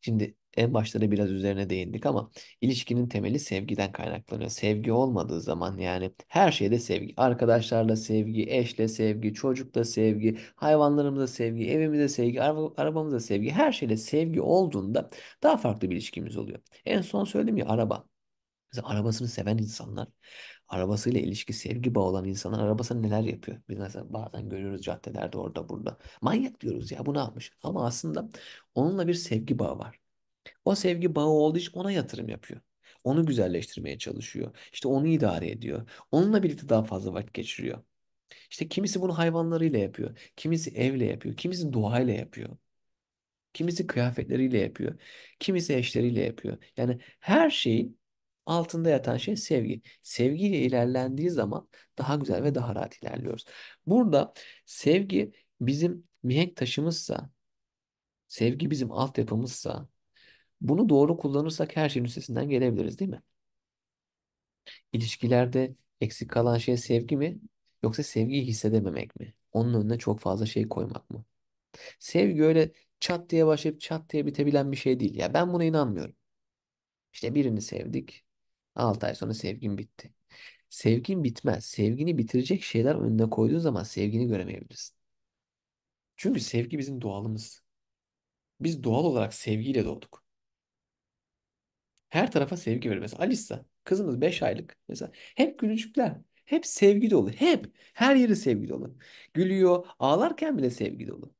Şimdi en başta da biraz üzerine değindik ama ilişkinin temeli sevgiden kaynaklanıyor. Sevgi olmadığı zaman yani her şeyde sevgi. Arkadaşlarla sevgi, eşle sevgi, çocukla sevgi, hayvanlarımıza sevgi, evimize sevgi, arabamıza sevgi. Her şeyde sevgi olduğunda daha farklı bir ilişkimiz oluyor. En son söyledim ya araba. Mesela arabasını seven insanlar arabasıyla ilişki, sevgi bağı olan insanlar arabasına neler yapıyor? Biz mesela bazen görüyoruz caddelerde orada burada. Manyak diyoruz ya bu ne yapmış? Ama aslında onunla bir sevgi bağı var. O sevgi bağı olduğu için ona yatırım yapıyor. Onu güzelleştirmeye çalışıyor. İşte onu idare ediyor. Onunla birlikte daha fazla vakit geçiriyor. İşte kimisi bunu hayvanlarıyla yapıyor. Kimisi evle yapıyor. Kimisi doğayla yapıyor. Kimisi kıyafetleriyle yapıyor. Kimisi eşleriyle yapıyor. Yani her şeyin Altında yatan şey sevgi. Sevgiyle ilerlendiği zaman daha güzel ve daha rahat ilerliyoruz. Burada sevgi bizim mihenk taşımızsa, sevgi bizim altyapımızsa, bunu doğru kullanırsak her şeyin üstesinden gelebiliriz değil mi? İlişkilerde eksik kalan şey sevgi mi? Yoksa sevgiyi hissedememek mi? Onun önüne çok fazla şey koymak mı? Sevgi öyle çat diye başlayıp çat diye bitebilen bir şey değil. Ya ben buna inanmıyorum. İşte birini sevdik. 6 ay sonra sevgin bitti. Sevgin bitmez. Sevgini bitirecek şeyler önüne koyduğun zaman sevgini göremeyebilirsin. Çünkü sevgi bizim doğalımız. Biz doğal olarak sevgiyle doğduk. Her tarafa sevgi veriyor. Mesela Alisa kızımız 5 aylık. Mesela hep gülücükler. Hep sevgi dolu. Hep. Her yeri sevgi dolu. Gülüyor. Ağlarken bile sevgi dolu.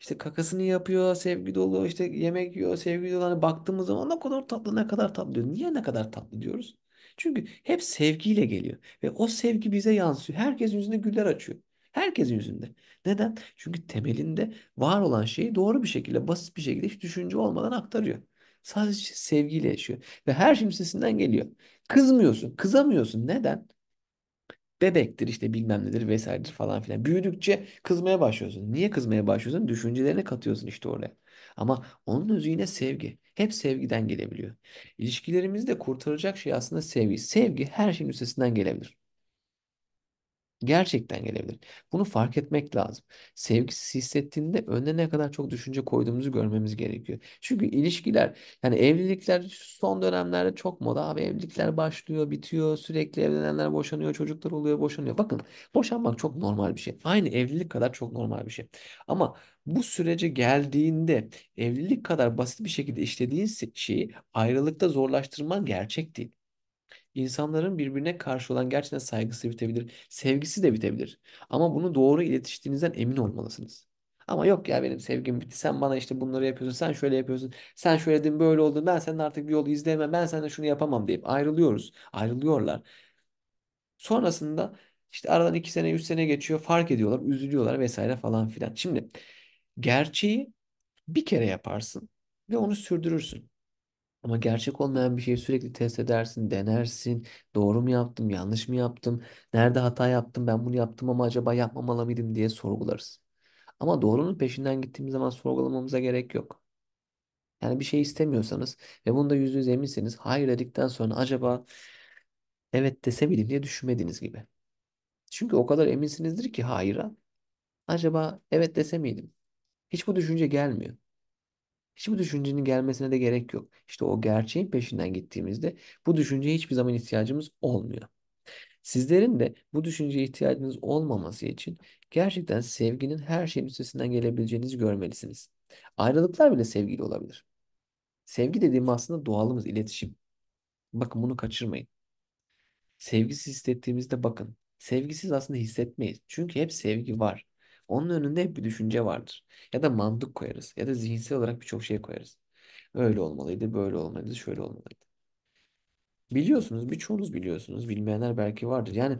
İşte kakasını yapıyor, sevgi dolu, işte yemek yiyor, sevgi dolu. Hani baktığımız zaman ne kadar tatlı, ne kadar tatlı diyor. Niye ne kadar tatlı diyoruz? Çünkü hep sevgiyle geliyor. Ve o sevgi bize yansıyor. Herkes yüzünde güller açıyor. Herkesin yüzünde. Neden? Çünkü temelinde var olan şeyi doğru bir şekilde, basit bir şekilde hiç düşünce olmadan aktarıyor. Sadece sevgiyle yaşıyor. Ve her şimşesinden geliyor. Kızmıyorsun, kızamıyorsun. Neden? Bebektir işte bilmem nedir vesairedir falan filan. Büyüdükçe kızmaya başlıyorsun. Niye kızmaya başlıyorsun? Düşüncelerini katıyorsun işte oraya. Ama onun özü yine sevgi. Hep sevgiden gelebiliyor. İlişkilerimizi de kurtaracak şey aslında sevgi. Sevgi her şeyin üstesinden gelebilir. Gerçekten gelebilir. Bunu fark etmek lazım. Sevgisiz hissettiğinde önüne ne kadar çok düşünce koyduğumuzu görmemiz gerekiyor. Çünkü ilişkiler yani evlilikler son dönemlerde çok moda abi evlilikler başlıyor bitiyor sürekli evlenenler boşanıyor çocuklar oluyor boşanıyor. Bakın boşanmak çok normal bir şey. Aynı evlilik kadar çok normal bir şey. Ama bu sürece geldiğinde evlilik kadar basit bir şekilde işlediğin şeyi ayrılıkta zorlaştırman gerçek değil. İnsanların birbirine karşı olan gerçekten saygısı bitebilir. Sevgisi de bitebilir. Ama bunu doğru iletiştiğinizden emin olmalısınız. Ama yok ya benim sevgim bitti. Sen bana işte bunları yapıyorsun. Sen şöyle yapıyorsun. Sen şöyle dedin böyle oldun. Ben senin artık bir yolu izleyemem. Ben seninle şunu yapamam deyip ayrılıyoruz. Ayrılıyorlar. Sonrasında işte aradan iki sene üç sene geçiyor. Fark ediyorlar. Üzülüyorlar vesaire falan filan. Şimdi gerçeği bir kere yaparsın ve onu sürdürürsün. Ama gerçek olmayan bir şeyi sürekli test edersin, denersin. Doğru mu yaptım, yanlış mı yaptım? Nerede hata yaptım? Ben bunu yaptım ama acaba yapmamalı mıydım diye sorgularız. Ama doğrunun peşinden gittiğimiz zaman sorgulamamıza gerek yok. Yani bir şey istemiyorsanız ve bunda yüzde yüz eminseniz hayır dedikten sonra acaba evet dese miydim diye düşünmediğiniz gibi. Çünkü o kadar eminsinizdir ki hayıra. Acaba evet dese miydim? Hiç bu düşünce gelmiyor bu düşüncenin gelmesine de gerek yok. İşte o gerçeğin peşinden gittiğimizde bu düşünceye hiçbir zaman ihtiyacımız olmuyor. Sizlerin de bu düşünceye ihtiyacınız olmaması için gerçekten sevginin her şeyin üstesinden gelebileceğinizi görmelisiniz. Ayrılıklar bile sevgili olabilir. Sevgi dediğim aslında doğalımız, iletişim. Bakın bunu kaçırmayın. Sevgisiz hissettiğimizde bakın. Sevgisiz aslında hissetmeyiz. Çünkü hep sevgi var. Onun önünde hep bir düşünce vardır. Ya da mantık koyarız. Ya da zihinsel olarak birçok şey koyarız. Öyle olmalıydı, böyle olmalıydı, şöyle olmalıydı. Biliyorsunuz, birçoğunuz biliyorsunuz. Bilmeyenler belki vardır. Yani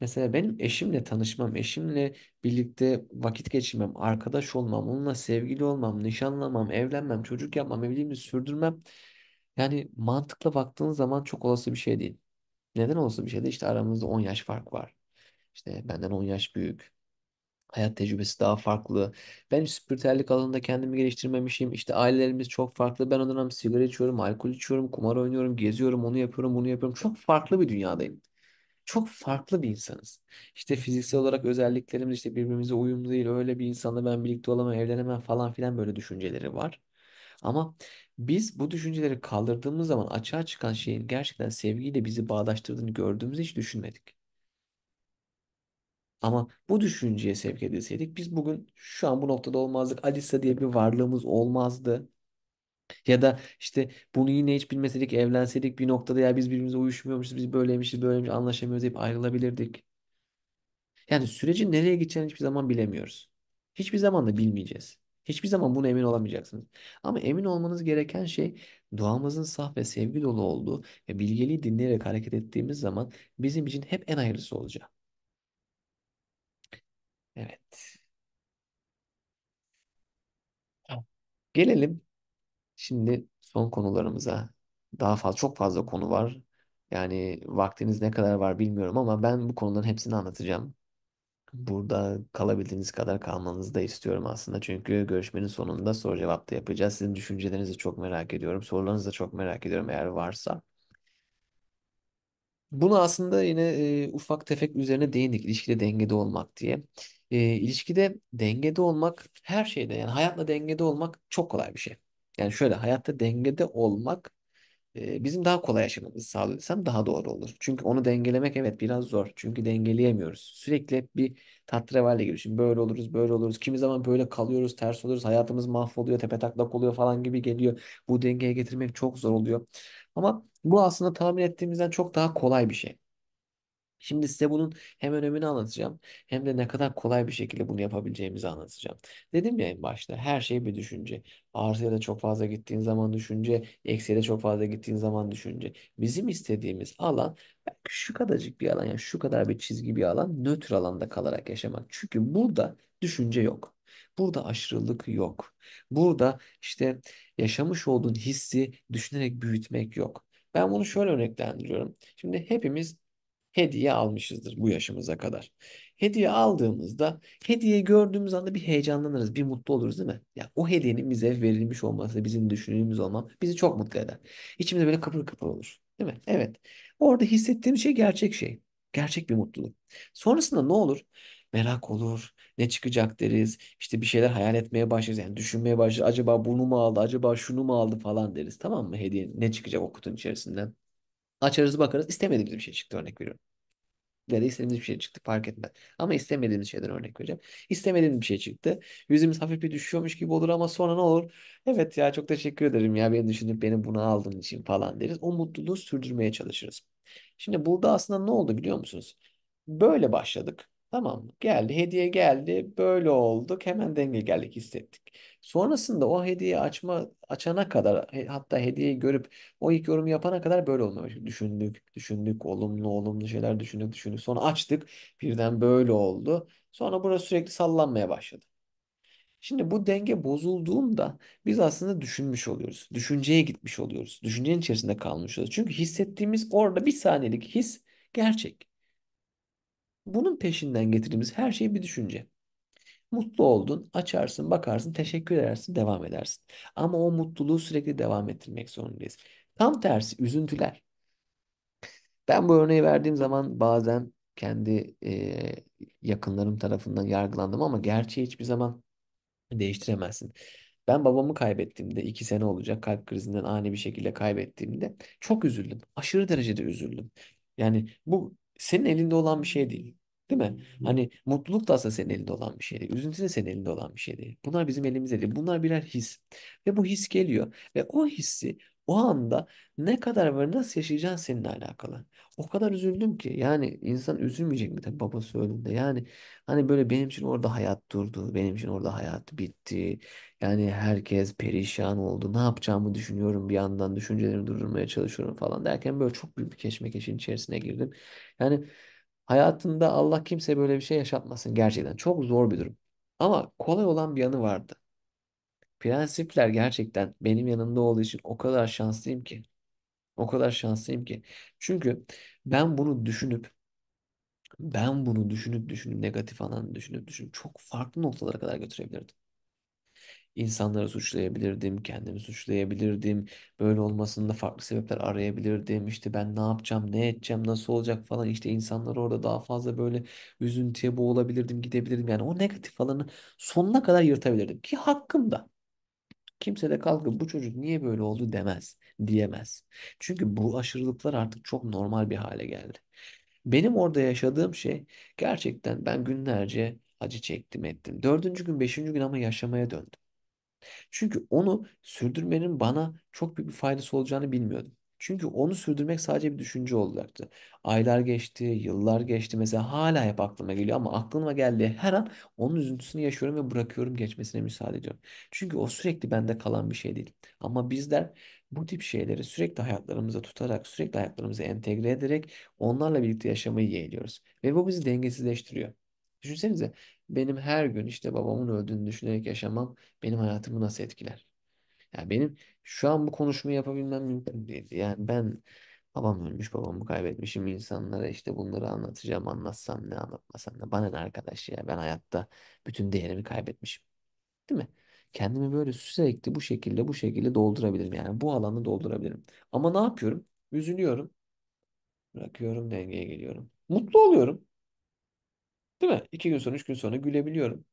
mesela benim eşimle tanışmam, eşimle birlikte vakit geçirmem, arkadaş olmam, onunla sevgili olmam, nişanlamam, evlenmem, çocuk yapmam, evliliğimi sürdürmem. Yani mantıkla baktığın zaman çok olası bir şey değil. Neden olası bir şey değil? İşte aramızda 10 yaş fark var. İşte benden 10 yaş büyük. Hayat tecrübesi daha farklı. Ben hiç spiritüellik alanında kendimi geliştirmemişim. İşte ailelerimiz çok farklı. Ben o dönem sigara içiyorum, alkol içiyorum, kumar oynuyorum, geziyorum, onu yapıyorum, bunu yapıyorum. Çok farklı bir dünyadayım. Çok farklı bir insanız. İşte fiziksel olarak özelliklerimiz işte birbirimize uyum değil. Öyle bir insanla ben birlikte olamam, evlenemem falan filan böyle düşünceleri var. Ama biz bu düşünceleri kaldırdığımız zaman açığa çıkan şeyin gerçekten sevgiyle bizi bağdaştırdığını gördüğümüzü hiç düşünmedik. Ama bu düşünceye sevk edilseydik biz bugün şu an bu noktada olmazdık. Alisa diye bir varlığımız olmazdı. Ya da işte bunu yine hiç bilmeseydik evlenseydik bir noktada ya biz birbirimize uyuşmuyormuşuz biz böyleymişiz böyleymiş anlaşamıyoruz deyip ayrılabilirdik. Yani sürecin nereye gideceğini hiçbir zaman bilemiyoruz. Hiçbir zaman da bilmeyeceğiz. Hiçbir zaman buna emin olamayacaksınız. Ama emin olmanız gereken şey doğamızın saf ve sevgi dolu olduğu ve bilgeliği dinleyerek hareket ettiğimiz zaman bizim için hep en hayırlısı olacak. Evet. Gelelim şimdi son konularımıza. Daha fazla, çok fazla konu var. Yani vaktiniz ne kadar var bilmiyorum ama ben bu konuların hepsini anlatacağım. Burada kalabildiğiniz kadar kalmanızı da istiyorum aslında. Çünkü görüşmenin sonunda soru cevap da yapacağız. Sizin düşüncelerinizi çok merak ediyorum. Sorularınızı da çok merak ediyorum eğer varsa. Bunu aslında yine e, ufak tefek üzerine değindik. İlişkide dengede olmak diye. E, ilişkide dengede olmak her şeyde yani hayatla dengede olmak çok kolay bir şey. Yani şöyle hayatta dengede olmak e, bizim daha kolay yaşamamızı sağlasam daha doğru olur. Çünkü onu dengelemek evet biraz zor. Çünkü dengeleyemiyoruz. Sürekli hep bir tatravalle girişim. Böyle oluruz, böyle oluruz. Kimi zaman böyle kalıyoruz, ters oluruz. Hayatımız mahvoluyor, tepetaklak oluyor falan gibi geliyor. Bu dengeye getirmek çok zor oluyor. Ama bu aslında tahmin ettiğimizden çok daha kolay bir şey. Şimdi size bunun hem önemini anlatacağım hem de ne kadar kolay bir şekilde bunu yapabileceğimizi anlatacağım. Dedim ya en başta her şey bir düşünce. Artıya da çok fazla gittiğin zaman düşünce, eksiye de çok fazla gittiğin zaman düşünce. Bizim istediğimiz alan şu kadarcık bir alan yani şu kadar bir çizgi bir alan nötr alanda kalarak yaşamak. Çünkü burada düşünce yok. Burada aşırılık yok. Burada işte yaşamış olduğun hissi düşünerek büyütmek yok. Ben bunu şöyle örneklendiriyorum. Şimdi hepimiz hediye almışızdır bu yaşımıza kadar. Hediye aldığımızda hediye gördüğümüz anda bir heyecanlanırız, bir mutlu oluruz değil mi? Ya yani o hediyenin bize verilmiş olması, bizim düşündüğümüz olmam bizi çok mutlu eder. İçimizde böyle kıpır kıpır olur. Değil mi? Evet. Orada hissettiğim şey gerçek şey. Gerçek bir mutluluk. Sonrasında ne olur? merak olur. Ne çıkacak deriz. İşte bir şeyler hayal etmeye başlarız. Yani düşünmeye başlarız. Acaba bunu mu aldı? Acaba şunu mu aldı falan deriz. Tamam mı? Hediye ne çıkacak o kutunun içerisinden? Açarız bakarız. İstemediğimiz bir şey çıktı örnek veriyorum. Ya da istediğimiz bir şey çıktı fark etmez. Ama istemediğimiz şeyden örnek vereceğim. İstemediğimiz bir şey çıktı. Yüzümüz hafif bir düşüyormuş gibi olur ama sonra ne olur? Evet ya çok teşekkür ederim ya beni düşünüp beni buna aldığın için falan deriz. O mutluluğu sürdürmeye çalışırız. Şimdi burada aslında ne oldu biliyor musunuz? Böyle başladık. Tamam Geldi hediye geldi böyle olduk hemen denge geldik hissettik. Sonrasında o hediye açma açana kadar he- hatta hediyeyi görüp o ilk yorumu yapana kadar böyle olmamış. Düşündük düşündük olumlu olumlu şeyler düşündük düşündük sonra açtık birden böyle oldu. Sonra burası sürekli sallanmaya başladı. Şimdi bu denge bozulduğunda biz aslında düşünmüş oluyoruz. Düşünceye gitmiş oluyoruz. Düşüncenin içerisinde kalmış oluyoruz. Çünkü hissettiğimiz orada bir saniyelik his gerçek. Bunun peşinden getirdiğimiz her şey bir düşünce. Mutlu oldun, açarsın, bakarsın, teşekkür edersin, devam edersin. Ama o mutluluğu sürekli devam ettirmek zorundayız. Tam tersi üzüntüler. Ben bu örneği verdiğim zaman bazen kendi e, yakınlarım tarafından yargılandım ama gerçeği hiçbir zaman değiştiremezsin. Ben babamı kaybettiğimde iki sene olacak kalp krizinden ani bir şekilde kaybettiğimde çok üzüldüm. Aşırı derecede üzüldüm. Yani bu senin elinde olan bir şey değil. Değil mi? Hani mutluluk da aslında senin elinde olan bir şey değil. Üzüntü de senin elinde olan bir şey değil. Bunlar bizim elimizde değil. Bunlar birer his. Ve bu his geliyor. Ve o hissi o anda ne kadar ve nasıl yaşayacağın seninle alakalı. O kadar üzüldüm ki yani insan üzülmeyecek mi tabii babası öldüğünde. Yani hani böyle benim için orada hayat durdu. Benim için orada hayat bitti. Yani herkes perişan oldu. Ne yapacağımı düşünüyorum bir yandan düşüncelerimi durdurmaya çalışıyorum falan derken böyle çok büyük bir keşmekeşin içerisine girdim. Yani hayatında Allah kimseye böyle bir şey yaşatmasın gerçekten. Çok zor bir durum. Ama kolay olan bir yanı vardı. Prensipler gerçekten benim yanımda olduğu için o kadar şanslıyım ki. O kadar şanslıyım ki. Çünkü ben bunu düşünüp ben bunu düşünüp düşünüp negatif alanı düşünüp düşünüp çok farklı noktalara kadar götürebilirdim. İnsanları suçlayabilirdim, kendimi suçlayabilirdim. Böyle olmasında farklı sebepler arayabilirdim. İşte ben ne yapacağım, ne edeceğim, nasıl olacak falan. İşte insanlar orada daha fazla böyle üzüntüye boğulabilirdim, gidebilirdim. Yani o negatif alanı sonuna kadar yırtabilirdim ki hakkım da. Kimse de kalkıp bu çocuk niye böyle oldu demez, diyemez. Çünkü bu aşırılıklar artık çok normal bir hale geldi. Benim orada yaşadığım şey gerçekten ben günlerce acı çektim ettim. Dördüncü gün, beşinci gün ama yaşamaya döndüm. Çünkü onu sürdürmenin bana çok büyük bir faydası olacağını bilmiyordum. Çünkü onu sürdürmek sadece bir düşünce olacaktı. Aylar geçti, yıllar geçti. Mesela hala hep aklıma geliyor ama aklıma geldiği her an onun üzüntüsünü yaşıyorum ve bırakıyorum geçmesine müsaade ediyorum. Çünkü o sürekli bende kalan bir şey değil. Ama bizler bu tip şeyleri sürekli hayatlarımıza tutarak, sürekli hayatlarımıza entegre ederek onlarla birlikte yaşamayı yeğliyoruz. Ve bu bizi dengesizleştiriyor. Düşünsenize benim her gün işte babamın öldüğünü düşünerek yaşamam benim hayatımı nasıl etkiler? Yani benim şu an bu konuşmayı yapabilmem mümkün değil. Yani ben babam ölmüş, babamı kaybetmişim. insanlara işte bunları anlatacağım. Anlatsam ne, anlatmasam ne. Bana ne arkadaş ya. Ben hayatta bütün değerimi kaybetmişim. Değil mi? Kendimi böyle sürekli bu şekilde bu şekilde doldurabilirim. Yani bu alanı doldurabilirim. Ama ne yapıyorum? Üzülüyorum. Bırakıyorum dengeye geliyorum. Mutlu oluyorum. Değil mi? İki gün sonra, üç gün sonra gülebiliyorum.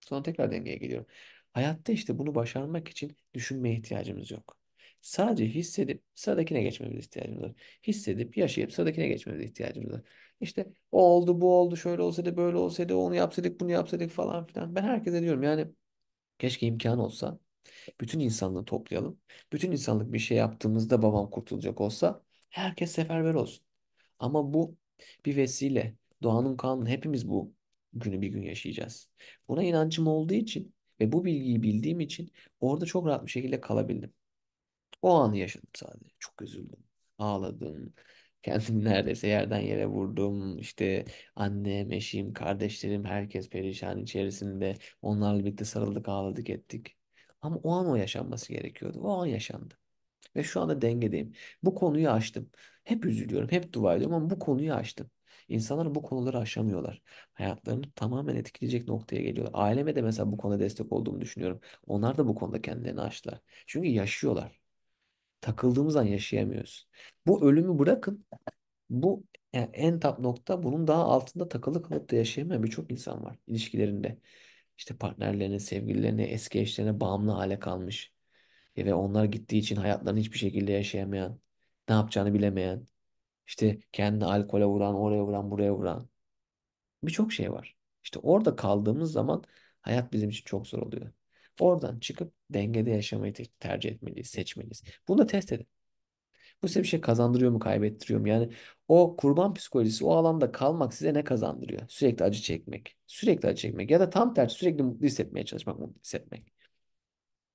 Sonra tekrar dengeye geliyorum. Hayatta işte bunu başarmak için düşünmeye ihtiyacımız yok. Sadece hissedip sıradakine geçmemize ihtiyacımız var. Hissedip yaşayıp sıradakine geçmemize ihtiyacımız var. İşte o oldu bu oldu şöyle olsaydı böyle olsaydı onu yapsaydık bunu yapsaydık falan filan. Ben herkese diyorum yani keşke imkan olsa bütün insanlığı toplayalım. Bütün insanlık bir şey yaptığımızda babam kurtulacak olsa herkes seferber olsun. Ama bu bir vesile. Doğanın kanunu hepimiz bu günü bir gün yaşayacağız. Buna inancım olduğu için ve bu bilgiyi bildiğim için orada çok rahat bir şekilde kalabildim. O anı yaşadım sadece. Çok üzüldüm. Ağladım. Kendimi neredeyse yerden yere vurdum. İşte annem, eşim, kardeşlerim herkes perişan içerisinde. Onlarla birlikte sarıldık, ağladık, ettik. Ama o an o yaşanması gerekiyordu. O an yaşandı. Ve şu anda dengedeyim. Bu konuyu açtım. Hep üzülüyorum, hep dua ediyorum ama bu konuyu açtım. İnsanlar bu konuları aşamıyorlar. Hayatlarını tamamen etkileyecek noktaya geliyorlar. Aileme de mesela bu konuda destek olduğumu düşünüyorum. Onlar da bu konuda kendilerini aştılar. Çünkü yaşıyorlar. Takıldığımız an yaşayamıyoruz. Bu ölümü bırakın. Bu yani e, en tap nokta bunun daha altında takılı kalıp da yaşayamayan birçok insan var ilişkilerinde. İşte partnerlerine, sevgililerine, eski eşlerine bağımlı hale kalmış. E, ve onlar gittiği için hayatlarını hiçbir şekilde yaşayamayan, ne yapacağını bilemeyen, işte kendi alkole vuran, oraya vuran, buraya vuran. Birçok şey var. İşte orada kaldığımız zaman hayat bizim için çok zor oluyor. Oradan çıkıp dengede yaşamayı tercih etmeliyiz, seçmeliyiz. Bunu da test edin. Bu size bir şey kazandırıyor mu, kaybettiriyor mu? Yani o kurban psikolojisi, o alanda kalmak size ne kazandırıyor? Sürekli acı çekmek, sürekli acı çekmek ya da tam tersi sürekli mutlu hissetmeye çalışmak, mutlu hissetmek.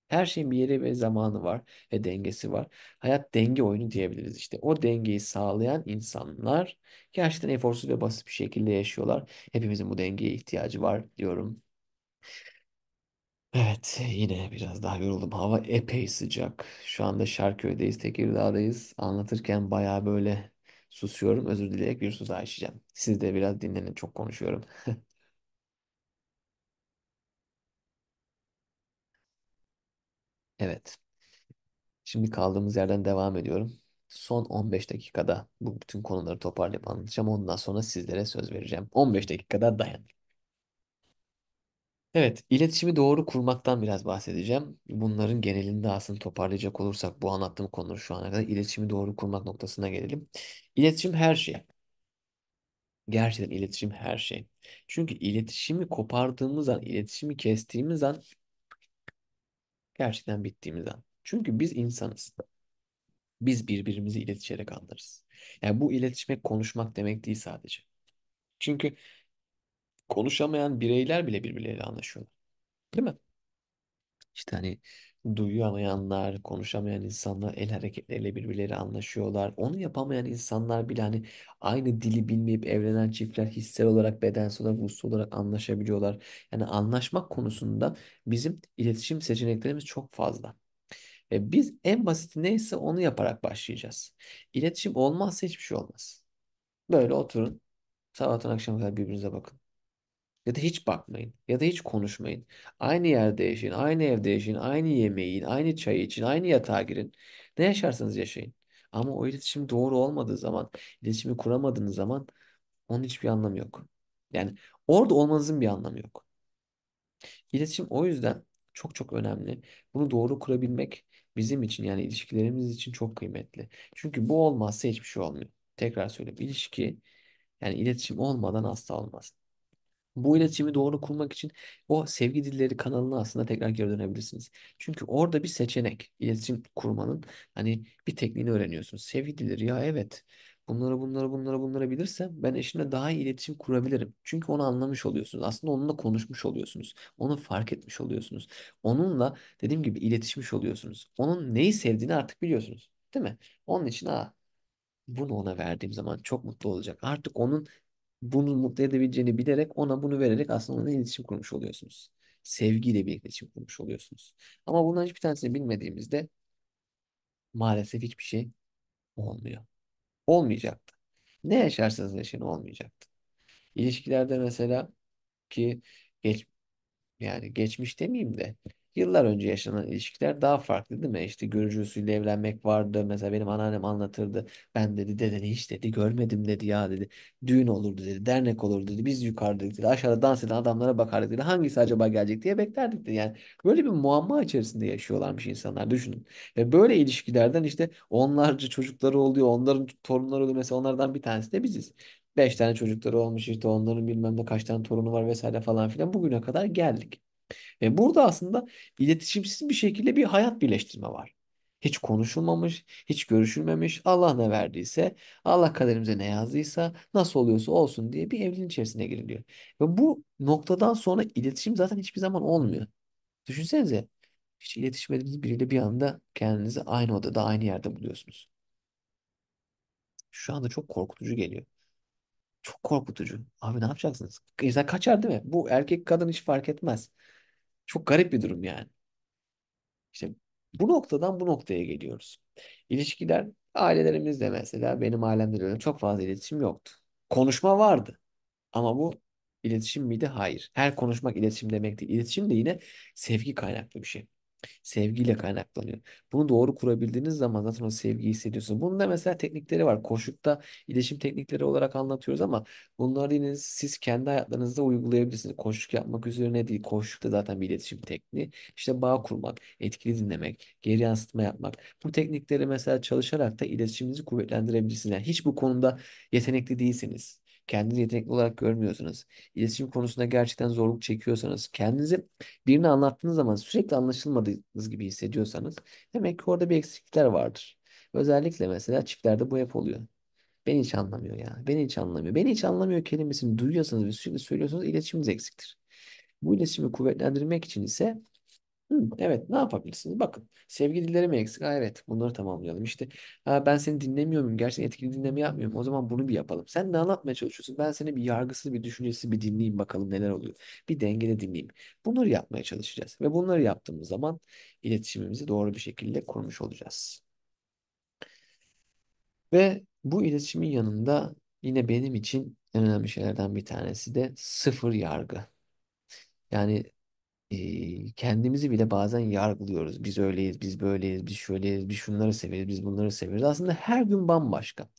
Her şeyin bir yeri ve zamanı var ve dengesi var. Hayat denge oyunu diyebiliriz işte. O dengeyi sağlayan insanlar gerçekten eforsuz ve basit bir şekilde yaşıyorlar. Hepimizin bu dengeye ihtiyacı var diyorum. Evet yine biraz daha yoruldum. Hava epey sıcak. Şu anda Şarköy'deyiz, Tekirdağ'dayız. Anlatırken baya böyle susuyorum. Özür dileyerek bir su daha içeceğim. Siz de biraz dinlenin çok konuşuyorum. Evet. Şimdi kaldığımız yerden devam ediyorum. Son 15 dakikada bu bütün konuları toparlayıp anlatacağım. Ondan sonra sizlere söz vereceğim. 15 dakikada dayan. Evet, iletişimi doğru kurmaktan biraz bahsedeceğim. Bunların genelinde aslında toparlayacak olursak bu anlattığım konuları şu ana kadar iletişimi doğru kurmak noktasına gelelim. İletişim her şey. Gerçekten iletişim her şey. Çünkü iletişimi kopardığımız an, iletişimi kestiğimiz an Gerçekten bittiğimiz an. Çünkü biz insanız. Biz birbirimizi iletişerek anlarız. Yani bu iletişmek konuşmak demek değil sadece. Çünkü konuşamayan bireyler bile birbirleriyle anlaşıyorlar. Değil mi? İşte hani Duyu konuşamayan insanlar el hareketleriyle birbirleri anlaşıyorlar. Onu yapamayan insanlar bile hani aynı dili bilmeyip evlenen çiftler hissel olarak, bedensel olarak, ruhsal olarak anlaşabiliyorlar. Yani anlaşmak konusunda bizim iletişim seçeneklerimiz çok fazla. E, biz en basit neyse onu yaparak başlayacağız. İletişim olmazsa hiçbir şey olmaz. Böyle oturun. Sabahtan akşama kadar birbirinize bakın. Ya da hiç bakmayın. Ya da hiç konuşmayın. Aynı yerde yaşayın. Aynı evde yaşayın. Aynı yemeği yiyin. Aynı çayı için. Aynı yatağa girin. Ne yaşarsanız yaşayın. Ama o iletişim doğru olmadığı zaman, iletişimi kuramadığınız zaman onun hiçbir anlamı yok. Yani orada olmanızın bir anlamı yok. İletişim o yüzden çok çok önemli. Bunu doğru kurabilmek bizim için yani ilişkilerimiz için çok kıymetli. Çünkü bu olmazsa hiçbir şey olmuyor. Tekrar söyleyeyim. ilişki yani iletişim olmadan asla olmaz bu iletişimi doğru kurmak için o sevgi dilleri kanalına aslında tekrar geri dönebilirsiniz. Çünkü orada bir seçenek iletişim kurmanın hani bir tekniğini öğreniyorsunuz. Sevgi dilleri ya evet bunlara bunlara bunlara bunlara bilirsem ben eşimle daha iyi iletişim kurabilirim. Çünkü onu anlamış oluyorsunuz. Aslında onunla konuşmuş oluyorsunuz. Onu fark etmiş oluyorsunuz. Onunla dediğim gibi iletişmiş oluyorsunuz. Onun neyi sevdiğini artık biliyorsunuz. Değil mi? Onun için ha bunu ona verdiğim zaman çok mutlu olacak. Artık onun bunu mutlu edebileceğini bilerek ona bunu vererek aslında onunla iletişim kurmuş oluyorsunuz. Sevgiyle bir iletişim kurmuş oluyorsunuz. Ama bunların hiçbir tanesini bilmediğimizde maalesef hiçbir şey olmuyor. Olmayacaktı. Ne yaşarsanız yaşayın olmayacaktı. İlişkilerde mesela ki geç yani geçmiş demeyeyim de Yıllar önce yaşanan ilişkiler daha farklı değil mi? İşte görücü usulüyle evlenmek vardı. Mesela benim anneannem anlatırdı. Ben dedi dedeni hiç dedi görmedim dedi ya dedi. Düğün olurdu dedi. Dernek olurdu dedi. Biz yukarıdaydık dedi. Aşağıda dans eden adamlara bakardık dedi. Hangisi acaba gelecek diye beklerdik dedi. Yani böyle bir muamma içerisinde yaşıyorlarmış insanlar düşünün. Ve böyle ilişkilerden işte onlarca çocukları oluyor. Onların torunları oluyor. Mesela onlardan bir tanesi de biziz. Beş tane çocukları olmuş işte onların bilmem ne kaç tane torunu var vesaire falan filan. Bugüne kadar geldik. Ve burada aslında iletişimsiz bir şekilde bir hayat birleştirme var. Hiç konuşulmamış, hiç görüşülmemiş, Allah ne verdiyse, Allah kaderimize ne yazdıysa, nasıl oluyorsa olsun diye bir evliliğin içerisine giriliyor. Ve bu noktadan sonra iletişim zaten hiçbir zaman olmuyor. Düşünsenize, hiç iletişmediğiniz biriyle bir anda kendinizi aynı odada, aynı yerde buluyorsunuz. Şu anda çok korkutucu geliyor. Çok korkutucu. Abi ne yapacaksınız? İnsan kaçar değil mi? Bu erkek kadın hiç fark etmez. Çok garip bir durum yani. İşte bu noktadan bu noktaya geliyoruz. İlişkiler ailelerimizde mesela benim ailemde de çok fazla iletişim yoktu. Konuşma vardı. Ama bu iletişim miydi? Hayır. Her konuşmak iletişim demekti. İletişim de yine sevgi kaynaklı bir şey. Sevgiyle kaynaklanıyor. Bunu doğru kurabildiğiniz zaman zaten o sevgiyi hissediyorsun. Bunun da mesela teknikleri var. Koşukta iletişim teknikleri olarak anlatıyoruz ama bunları yine siz kendi hayatlarınızda uygulayabilirsiniz. Koşuk yapmak üzerine değil. Koşuk da zaten bir iletişim tekniği. İşte bağ kurmak, etkili dinlemek, geri yansıtma yapmak. Bu teknikleri mesela çalışarak da iletişiminizi kuvvetlendirebilirsiniz. Yani hiç bu konuda yetenekli değilsiniz kendinizi yetenekli olarak görmüyorsanız, iletişim konusunda gerçekten zorluk çekiyorsanız, kendinizi birine anlattığınız zaman sürekli anlaşılmadığınız gibi hissediyorsanız demek ki orada bir eksiklikler vardır. Özellikle mesela çiftlerde bu hep oluyor. Beni hiç anlamıyor ya. Beni hiç anlamıyor. Beni hiç anlamıyor kelimesini duyuyorsanız ve sürekli söylüyorsanız iletişimimiz eksiktir. Bu iletişimi kuvvetlendirmek için ise Evet, ne yapabilirsiniz? Bakın, sevgi dilleri mi eksik? Ha, evet, bunları tamamlayalım. İşte ha, ben seni dinlemiyor muyum? Gerçekten etkili dinleme yapmıyorum. O zaman bunu bir yapalım. Sen ne anlatmaya çalışıyorsun? Ben seni bir yargısız, bir düşüncesiz bir dinleyeyim bakalım neler oluyor. Bir dengede dinleyeyim. Bunları yapmaya çalışacağız. Ve bunları yaptığımız zaman iletişimimizi doğru bir şekilde kurmuş olacağız. Ve bu iletişimin yanında yine benim için en önemli şeylerden bir tanesi de sıfır yargı. Yani e, kendimizi bile bazen yargılıyoruz. Biz öyleyiz, biz böyleyiz, biz şöyleyiz, biz şunları severiz, biz bunları severiz. Aslında her gün bambaşka.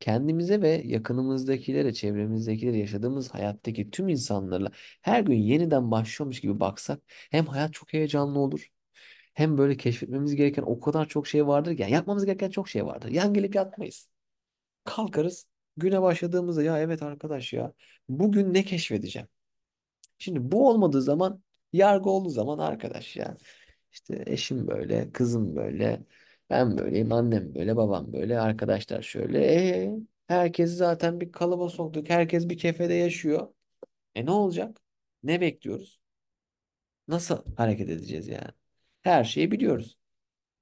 Kendimize ve yakınımızdakilere, çevremizdekilere, yaşadığımız hayattaki tüm insanlarla her gün yeniden başlıyormuş gibi baksak hem hayat çok heyecanlı olur. Hem böyle keşfetmemiz gereken o kadar çok şey vardır ki. Yani yapmamız gereken çok şey vardır. Yan gelip yatmayız. Kalkarız. Güne başladığımızda ya evet arkadaş ya bugün ne keşfedeceğim? Şimdi bu olmadığı zaman Yargı olduğu zaman arkadaş ya. İşte eşim böyle, kızım böyle, ben böyleyim, annem böyle, babam böyle, arkadaşlar şöyle. E, herkes zaten bir kalıba soktuk. Herkes bir kefede yaşıyor. E ne olacak? Ne bekliyoruz? Nasıl hareket edeceğiz yani? Her şeyi biliyoruz.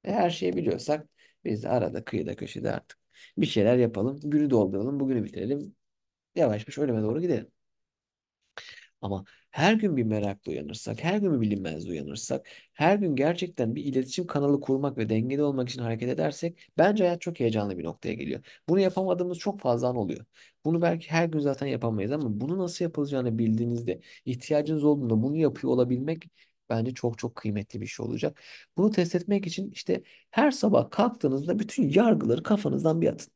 E, her şeyi biliyorsak biz de arada kıyıda köşede artık bir şeyler yapalım. Günü dolduralım, bugünü bitirelim. Yavaş yavaş ölüme doğru gidelim. Ama her gün bir merakla uyanırsak, her gün bir bilinmez uyanırsak, her gün gerçekten bir iletişim kanalı kurmak ve dengede olmak için hareket edersek bence hayat çok heyecanlı bir noktaya geliyor. Bunu yapamadığımız çok fazla an oluyor. Bunu belki her gün zaten yapamayız ama bunu nasıl yapılacağını bildiğinizde, ihtiyacınız olduğunda bunu yapıyor olabilmek bence çok çok kıymetli bir şey olacak. Bunu test etmek için işte her sabah kalktığınızda bütün yargıları kafanızdan bir atın.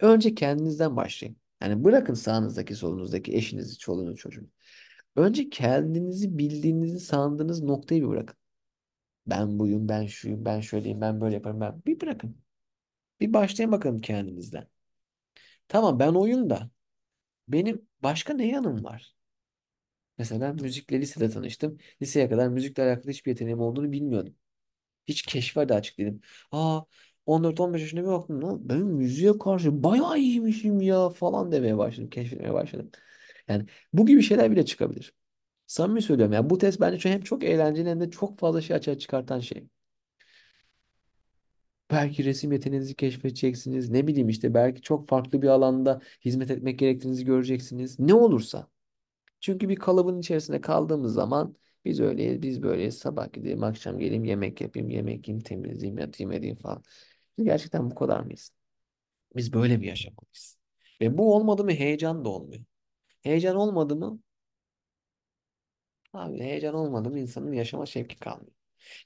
Önce kendinizden başlayın. Yani bırakın sağınızdaki, solunuzdaki eşinizi, çoluğunu, çocuğunu. Önce kendinizi bildiğinizi sandığınız noktayı bir bırakın. Ben buyum, ben şuyum, ben şöyleyim, ben böyle yaparım. Ben... Bir bırakın. Bir başlayın bakalım kendinizden. Tamam ben oyum da. Benim başka ne yanım var? Mesela müzikle lisede tanıştım. Liseye kadar müzikle alakalı hiçbir yeteneğim olduğunu bilmiyordum. Hiç keşfe de açık değilim. Aa 14-15 yaşında bir baktım lan ben müziğe karşı bayağı iyiymişim ya falan demeye başladım. Keşfetmeye başladım. Yani bu gibi şeyler bile çıkabilir. Samimi söylüyorum. Yani bu test bence hem çok eğlenceli hem de çok fazla şey açığa çıkartan şey. Belki resim yeteneğinizi keşfedeceksiniz. Ne bileyim işte belki çok farklı bir alanda hizmet etmek gerektiğinizi göreceksiniz. Ne olursa. Çünkü bir kalıbın içerisinde kaldığımız zaman biz öyleyiz, biz böyleyiz. Sabah gideyim, akşam geleyim, yemek yapayım, yemek yiyeyim, temizleyeyim, yatayım, edeyim falan. Biz gerçekten bu kadar mıyız? Biz böyle mi yaşamalıyız? Ve bu olmadı mı heyecan da olmuyor. Heyecan olmadı mı? Abi heyecan olmadı mı insanın yaşama şevki kalmıyor.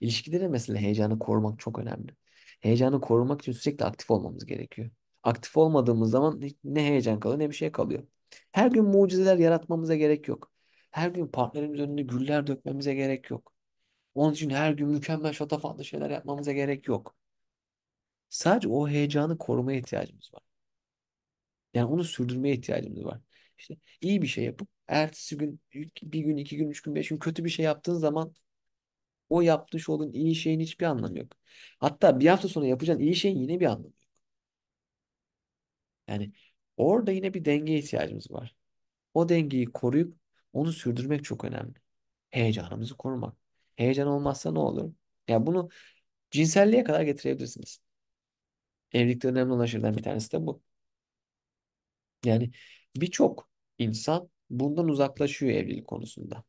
İlişkide de mesela heyecanı korumak çok önemli. Heyecanı korumak için sürekli aktif olmamız gerekiyor. Aktif olmadığımız zaman ne heyecan kalıyor ne bir şey kalıyor. Her gün mucizeler yaratmamıza gerek yok. Her gün partnerimiz önünde güller dökmemize gerek yok. Onun için her gün mükemmel şatafatlı şeyler yapmamıza gerek yok. Sadece o heyecanı korumaya ihtiyacımız var. Yani onu sürdürmeye ihtiyacımız var. İşte iyi bir şey yapıp ertesi gün bir gün iki gün üç gün beş gün kötü bir şey yaptığın zaman o yapmış olduğun iyi şeyin hiçbir anlamı yok. Hatta bir hafta sonra yapacağın iyi şeyin yine bir anlamı yok. Yani orada yine bir denge ihtiyacımız var. O dengeyi koruyup onu sürdürmek çok önemli. Heyecanımızı korumak. Heyecan olmazsa ne olur? Ya bunu cinselliğe kadar getirebilirsiniz. Evlilikte önemli olan şeylerden bir tanesi de bu. Yani Birçok insan bundan uzaklaşıyor evlilik konusunda.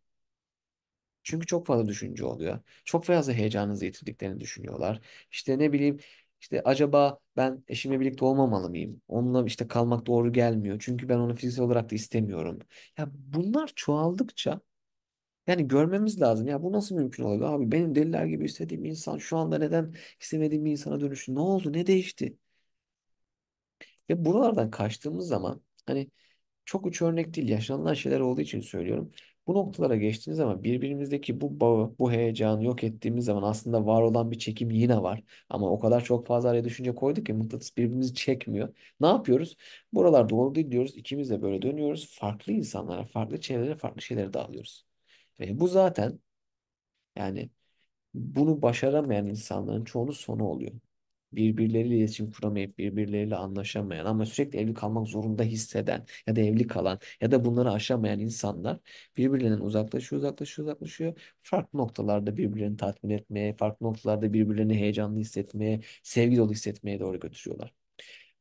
Çünkü çok fazla düşünce oluyor. Çok fazla heyecanınızı yitirdiklerini düşünüyorlar. İşte ne bileyim işte acaba ben eşimle birlikte olmamalı mıyım? Onunla işte kalmak doğru gelmiyor. Çünkü ben onu fiziksel olarak da istemiyorum. Ya bunlar çoğaldıkça yani görmemiz lazım. Ya bu nasıl mümkün oluyor? Abi benim deliler gibi istediğim insan şu anda neden istemediğim bir insana dönüştü? Ne oldu? Ne değişti? Ve buralardan kaçtığımız zaman hani çok uç örnek değil. Yaşanılan şeyler olduğu için söylüyorum. Bu noktalara geçtiğimiz zaman birbirimizdeki bu bağı, bu heyecanı yok ettiğimiz zaman aslında var olan bir çekim yine var. Ama o kadar çok fazla araya düşünce koyduk ki mıknatıs birbirimizi çekmiyor. Ne yapıyoruz? Buralar doğru değil diyoruz. İkimiz de böyle dönüyoruz. Farklı insanlara, farklı çevrelere, farklı şeylere dağılıyoruz. Ve bu zaten yani bunu başaramayan insanların çoğunun sonu oluyor birbirleriyle iletişim kuramayıp birbirleriyle anlaşamayan ama sürekli evli kalmak zorunda hisseden ya da evli kalan ya da bunları aşamayan insanlar birbirlerinden uzaklaşıyor, uzaklaşıyor, uzaklaşıyor. Farklı noktalarda birbirlerini tatmin etmeye, farklı noktalarda birbirlerini heyecanlı hissetmeye, sevgi dolu hissetmeye doğru götürüyorlar.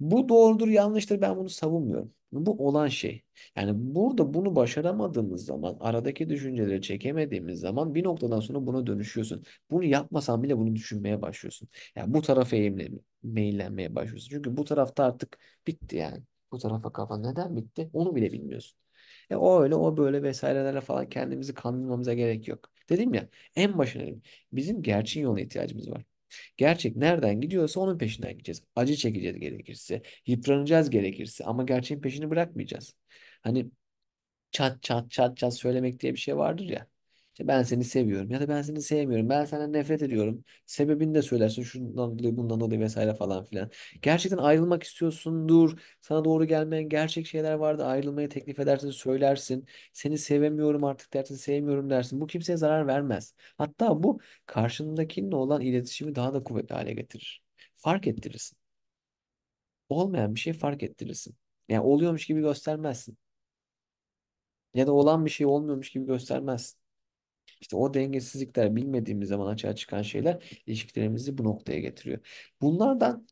Bu doğrudur yanlıştır ben bunu savunmuyorum. Bu olan şey. Yani burada bunu başaramadığımız zaman, aradaki düşünceleri çekemediğimiz zaman bir noktadan sonra buna dönüşüyorsun. Bunu yapmasan bile bunu düşünmeye başlıyorsun. Yani bu tarafa eğimle- meyillenmeye başlıyorsun. Çünkü bu tarafta artık bitti yani. Bu tarafa kafa neden bitti? Onu bile bilmiyorsun. E o öyle o böyle vesairelerle falan kendimizi kandırmamıza gerek yok. Dedim ya en başına dedim, bizim gerçeğin yoluna ihtiyacımız var. Gerçek nereden gidiyorsa onun peşinden gideceğiz. Acı çekeceğiz gerekirse. Yıpranacağız gerekirse. Ama gerçeğin peşini bırakmayacağız. Hani çat çat çat çat söylemek diye bir şey vardır ya. İşte ben seni seviyorum ya da ben seni sevmiyorum. Ben senden nefret ediyorum. Sebebini de söylersin şundan dolayı bundan dolayı vesaire falan filan. Gerçekten ayrılmak istiyorsundur. Sana doğru gelmeyen gerçek şeyler vardı. Ayrılmayı teklif edersin söylersin. Seni sevemiyorum artık dersin sevmiyorum dersin. Bu kimseye zarar vermez. Hatta bu karşındakinle olan iletişimi daha da kuvvetli hale getirir. Fark ettirirsin. Olmayan bir şey fark ettirirsin. Yani oluyormuş gibi göstermezsin. Ya da olan bir şey olmuyormuş gibi göstermezsin. İşte o dengesizlikler bilmediğimiz zaman açığa çıkan şeyler ilişkilerimizi bu noktaya getiriyor. Bunlardan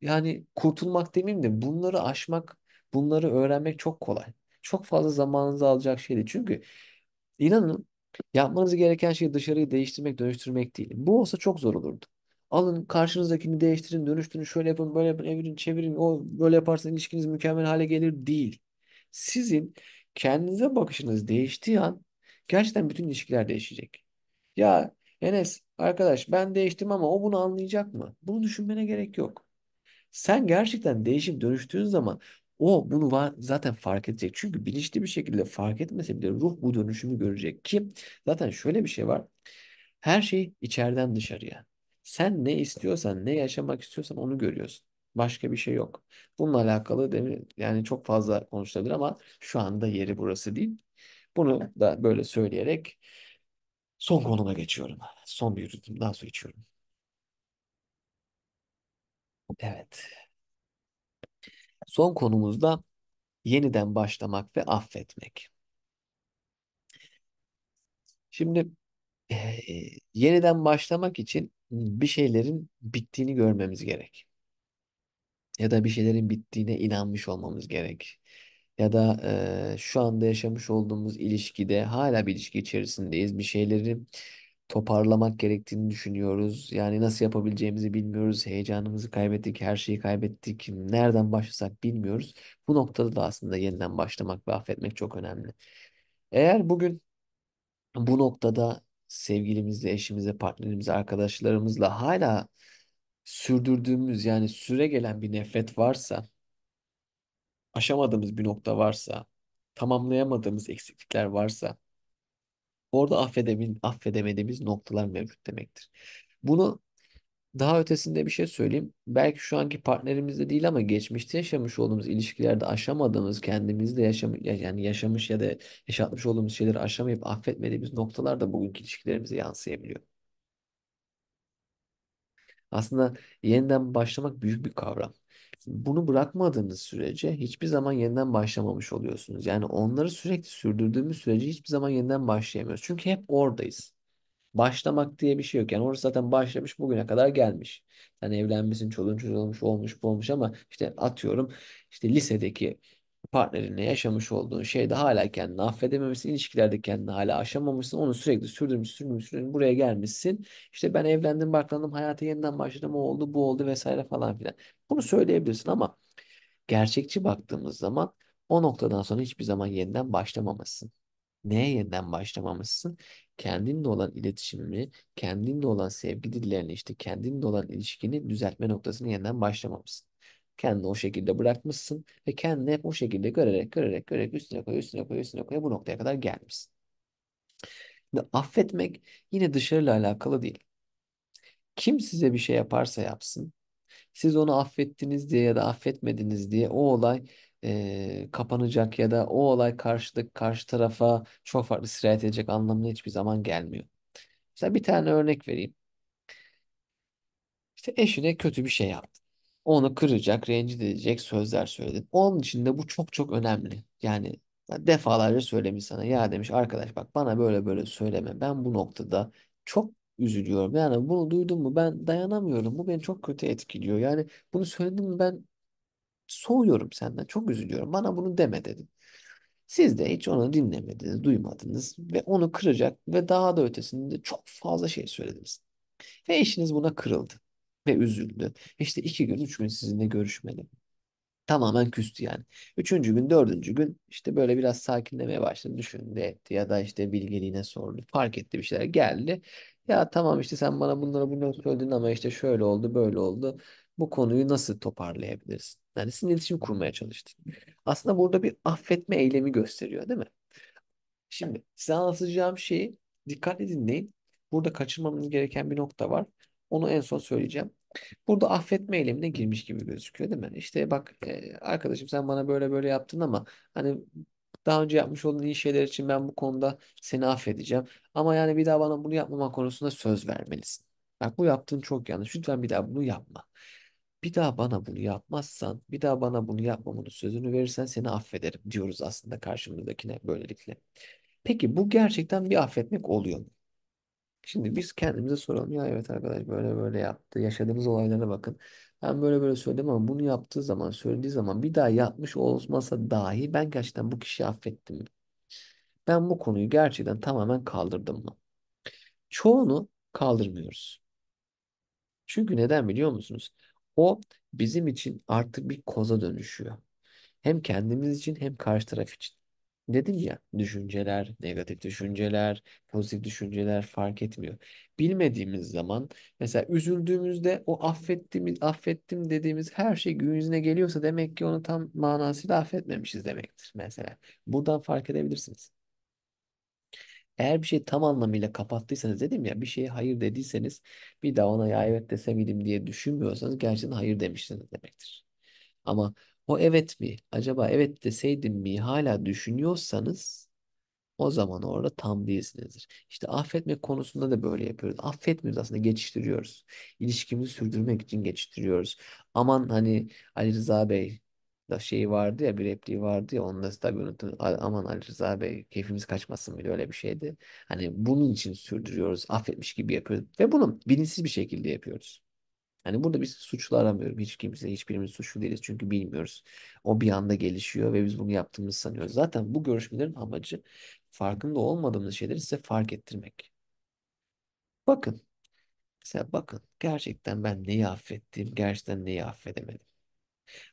yani kurtulmak demeyeyim de bunları aşmak, bunları öğrenmek çok kolay. Çok fazla zamanınızı alacak şey değil. Çünkü inanın yapmanız gereken şey dışarıyı değiştirmek, dönüştürmek değil. Bu olsa çok zor olurdu. Alın karşınızdakini değiştirin, dönüştürün, şöyle yapın, böyle yapın, evirin, çevirin, o böyle yaparsan ilişkiniz mükemmel hale gelir değil. Sizin kendinize bakışınız değiştiği an Gerçekten bütün ilişkiler değişecek. Ya Enes arkadaş ben değiştim ama o bunu anlayacak mı? Bunu düşünmene gerek yok. Sen gerçekten değişim dönüştüğün zaman o bunu va- zaten fark edecek. Çünkü bilinçli bir şekilde fark etmese bile ruh bu dönüşümü görecek ki zaten şöyle bir şey var. Her şey içeriden dışarıya. Sen ne istiyorsan, ne yaşamak istiyorsan onu görüyorsun. Başka bir şey yok. Bununla alakalı demin yani çok fazla konuşulabilir ama şu anda yeri burası değil. Bunu da böyle söyleyerek son konuma geçiyorum. Son bir yudum daha su içiyorum. Evet. Son konumuzda yeniden başlamak ve affetmek. Şimdi e, yeniden başlamak için bir şeylerin bittiğini görmemiz gerek. Ya da bir şeylerin bittiğine inanmış olmamız gerek. Ya da eee, şu anda yaşamış olduğumuz ilişkide hala bir ilişki içerisindeyiz. Bir şeyleri toparlamak gerektiğini düşünüyoruz. Yani nasıl yapabileceğimizi bilmiyoruz. Heyecanımızı kaybettik, her şeyi kaybettik. Nereden başlasak bilmiyoruz. Bu noktada da aslında yeniden başlamak ve affetmek çok önemli. Eğer bugün bu noktada sevgilimizle, eşimize, partnerimize, arkadaşlarımızla hala sürdürdüğümüz yani süre gelen bir nefret varsa aşamadığımız bir nokta varsa, tamamlayamadığımız eksiklikler varsa orada affedebil, affedemediğimiz noktalar mevcut demektir. Bunu daha ötesinde bir şey söyleyeyim. Belki şu anki partnerimizde değil ama geçmişte yaşamış olduğumuz ilişkilerde aşamadığımız, kendimizde yaşam yani yaşamış ya da yaşatmış olduğumuz şeyleri aşamayıp affetmediğimiz noktalar da bugünkü ilişkilerimize yansıyabiliyor. Aslında yeniden başlamak büyük bir kavram bunu bırakmadığınız sürece hiçbir zaman yeniden başlamamış oluyorsunuz. Yani onları sürekli sürdürdüğümüz sürece hiçbir zaman yeniden başlayamıyoruz. Çünkü hep oradayız. Başlamak diye bir şey yok. Yani orası zaten başlamış bugüne kadar gelmiş. Yani evlenmişsin, çoluğun çocuğu olmuş, olmuş, olmuş ama işte atıyorum işte lisedeki partnerinle yaşamış olduğun şeyde hala kendini affedememişsin, ilişkilerde kendini hala aşamamışsın, onu sürekli sürdürmüş, sürdürmüş, sürdürmüş, buraya gelmişsin. İşte ben evlendim, barklandım, hayata yeniden başladım, o oldu, bu oldu vesaire falan filan. Bunu söyleyebilirsin ama gerçekçi baktığımız zaman o noktadan sonra hiçbir zaman yeniden başlamamışsın. Neye yeniden başlamamışsın? Kendinle olan iletişimini, kendinle olan sevgi dillerini, işte kendinle olan ilişkini düzeltme noktasını yeniden başlamamışsın. Kendi o şekilde bırakmışsın ve kendini hep o şekilde görerek görerek görerek üstüne koy üstüne koy üstüne koy bu noktaya kadar gelmişsin. Şimdi affetmek yine dışarıyla alakalı değil. Kim size bir şey yaparsa yapsın. Siz onu affettiniz diye ya da affetmediniz diye o olay e, kapanacak ya da o olay karşılık karşı tarafa çok farklı sirayet edecek anlamına hiçbir zaman gelmiyor. Mesela bir tane örnek vereyim. İşte eşine kötü bir şey yaptı. Onu kıracak, rencide edecek sözler söyledin. Onun için de bu çok çok önemli. Yani defalarca söylemiş sana. Ya demiş arkadaş bak bana böyle böyle söyleme. Ben bu noktada çok üzülüyorum. Yani bunu duydun mu ben dayanamıyorum. Bu beni çok kötü etkiliyor. Yani bunu söyledin mi ben soğuyorum senden. Çok üzülüyorum. Bana bunu deme dedim. Siz de hiç onu dinlemediniz, duymadınız ve onu kıracak ve daha da ötesinde çok fazla şey söylediniz. Ve eşiniz buna kırıldı ve üzüldü. İşte iki gün, üç gün sizinle görüşmedi. Tamamen küstü yani. Üçüncü gün, dördüncü gün işte böyle biraz sakinlemeye başladı. Düşündü etti ya da işte bilgeliğine sordu. Fark etti bir şeyler geldi. Ya tamam işte sen bana bunları bunları söyledin ama işte şöyle oldu böyle oldu. Bu konuyu nasıl toparlayabilirsin? Yani sizin iletişim kurmaya çalıştın. Aslında burada bir affetme eylemi gösteriyor değil mi? Şimdi size anlatacağım şeyi dikkatli dinleyin. Burada kaçırmamız gereken bir nokta var. Onu en son söyleyeceğim. Burada affetme eylemine girmiş gibi gözüküyor değil mi? İşte bak e, arkadaşım sen bana böyle böyle yaptın ama hani daha önce yapmış olduğun iyi şeyler için ben bu konuda seni affedeceğim. Ama yani bir daha bana bunu yapmama konusunda söz vermelisin. Bak bu yaptığın çok yanlış. Lütfen bir daha bunu yapma. Bir daha bana bunu yapmazsan, bir daha bana bunu yapmamanın sözünü verirsen seni affederim diyoruz aslında karşımızdakine böylelikle. Peki bu gerçekten bir affetmek oluyor mu? Şimdi biz kendimize soralım ya evet arkadaş böyle böyle yaptı. Yaşadığımız olaylara bakın. Ben böyle böyle söyledim ama bunu yaptığı zaman söylediği zaman bir daha yapmış olmasa dahi ben gerçekten bu kişiyi affettim mi? Ben bu konuyu gerçekten tamamen kaldırdım mı? Çoğunu kaldırmıyoruz. Çünkü neden biliyor musunuz? O bizim için artık bir koza dönüşüyor. Hem kendimiz için hem karşı taraf için dedim ya düşünceler, negatif düşünceler, pozitif düşünceler fark etmiyor. Bilmediğimiz zaman mesela üzüldüğümüzde o affettim affettim dediğimiz her şey gün yüzüne geliyorsa demek ki onu tam manasıyla affetmemişiz demektir mesela. Buradan fark edebilirsiniz. Eğer bir şey tam anlamıyla kapattıysanız dedim ya bir şeye hayır dediyseniz bir daha ona ya evet dese miydim diye düşünmüyorsanız gerçekten hayır demişsiniz demektir. Ama o evet mi? Acaba evet deseydim mi? Hala düşünüyorsanız o zaman orada tam değilsinizdir. İşte affetme konusunda da böyle yapıyoruz. Affetmiyoruz aslında geçiştiriyoruz. İlişkimizi sürdürmek için geçiştiriyoruz. Aman hani Ali Rıza Bey da şey vardı ya bir repliği vardı ya onu da tabii unuttum. Aman Ali Rıza Bey keyfimiz kaçmasın bile öyle bir şeydi. Hani bunun için sürdürüyoruz. Affetmiş gibi yapıyoruz. Ve bunu bilinçsiz bir şekilde yapıyoruz. Hani burada biz suçlu aramıyorum. Hiç kimse, hiçbirimiz suçlu değiliz. Çünkü bilmiyoruz. O bir anda gelişiyor ve biz bunu yaptığımızı sanıyoruz. Zaten bu görüşmelerin amacı farkında olmadığımız şeyleri size fark ettirmek. Bakın. Mesela bakın. Gerçekten ben neyi affettim, gerçekten neyi affedemedim.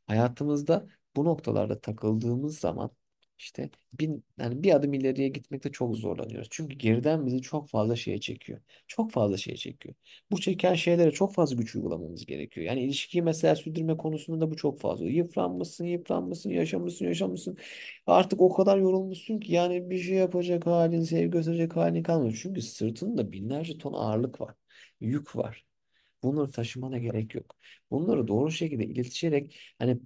Hayatımızda bu noktalarda takıldığımız zaman işte bin, yani bir adım ileriye gitmekte çok zorlanıyoruz. Çünkü geriden bizi çok fazla şeye çekiyor. Çok fazla şeye çekiyor. Bu çeken şeylere çok fazla güç uygulamamız gerekiyor. Yani ilişkiyi mesela sürdürme konusunda bu çok fazla. Yıpranmışsın, yıpranmışsın, yaşamışsın, yaşamışsın. Artık o kadar yorulmuşsun ki yani bir şey yapacak halin, sevgi gösterecek halin kalmıyor. Çünkü sırtında binlerce ton ağırlık var. Yük var. Bunları taşımana gerek yok. Bunları doğru şekilde iletişerek hani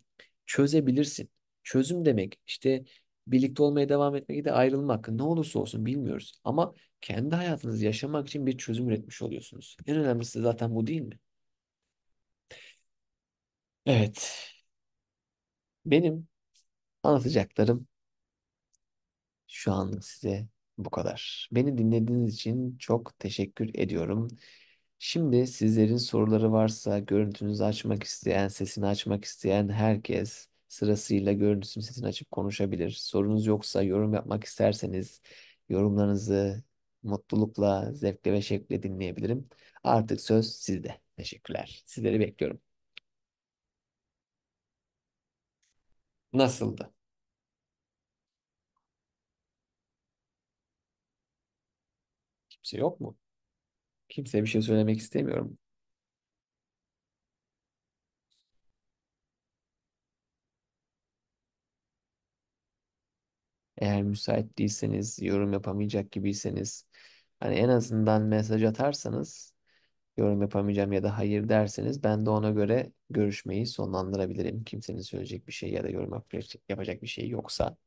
çözebilirsin. Çözüm demek işte birlikte olmaya devam etmek de da ne olursa olsun bilmiyoruz. Ama kendi hayatınızı yaşamak için bir çözüm üretmiş oluyorsunuz. En önemlisi zaten bu değil mi? Evet. Benim anlatacaklarım şu an size bu kadar. Beni dinlediğiniz için çok teşekkür ediyorum. Şimdi sizlerin soruları varsa, görüntünüzü açmak isteyen, sesini açmak isteyen herkes sırasıyla görüntüsünü sesini açıp konuşabilir. Sorunuz yoksa yorum yapmak isterseniz yorumlarınızı mutlulukla, zevkle ve şevkle dinleyebilirim. Artık söz sizde. Teşekkürler. Sizleri bekliyorum. Nasıldı? Kimse yok mu? Kimseye bir şey söylemek istemiyorum. Eğer müsait değilseniz, yorum yapamayacak gibiyseniz hani en azından mesaj atarsanız yorum yapamayacağım ya da hayır derseniz ben de ona göre görüşmeyi sonlandırabilirim. Kimsenin söyleyecek bir şey ya da yorum yap- yapacak bir şey yoksa.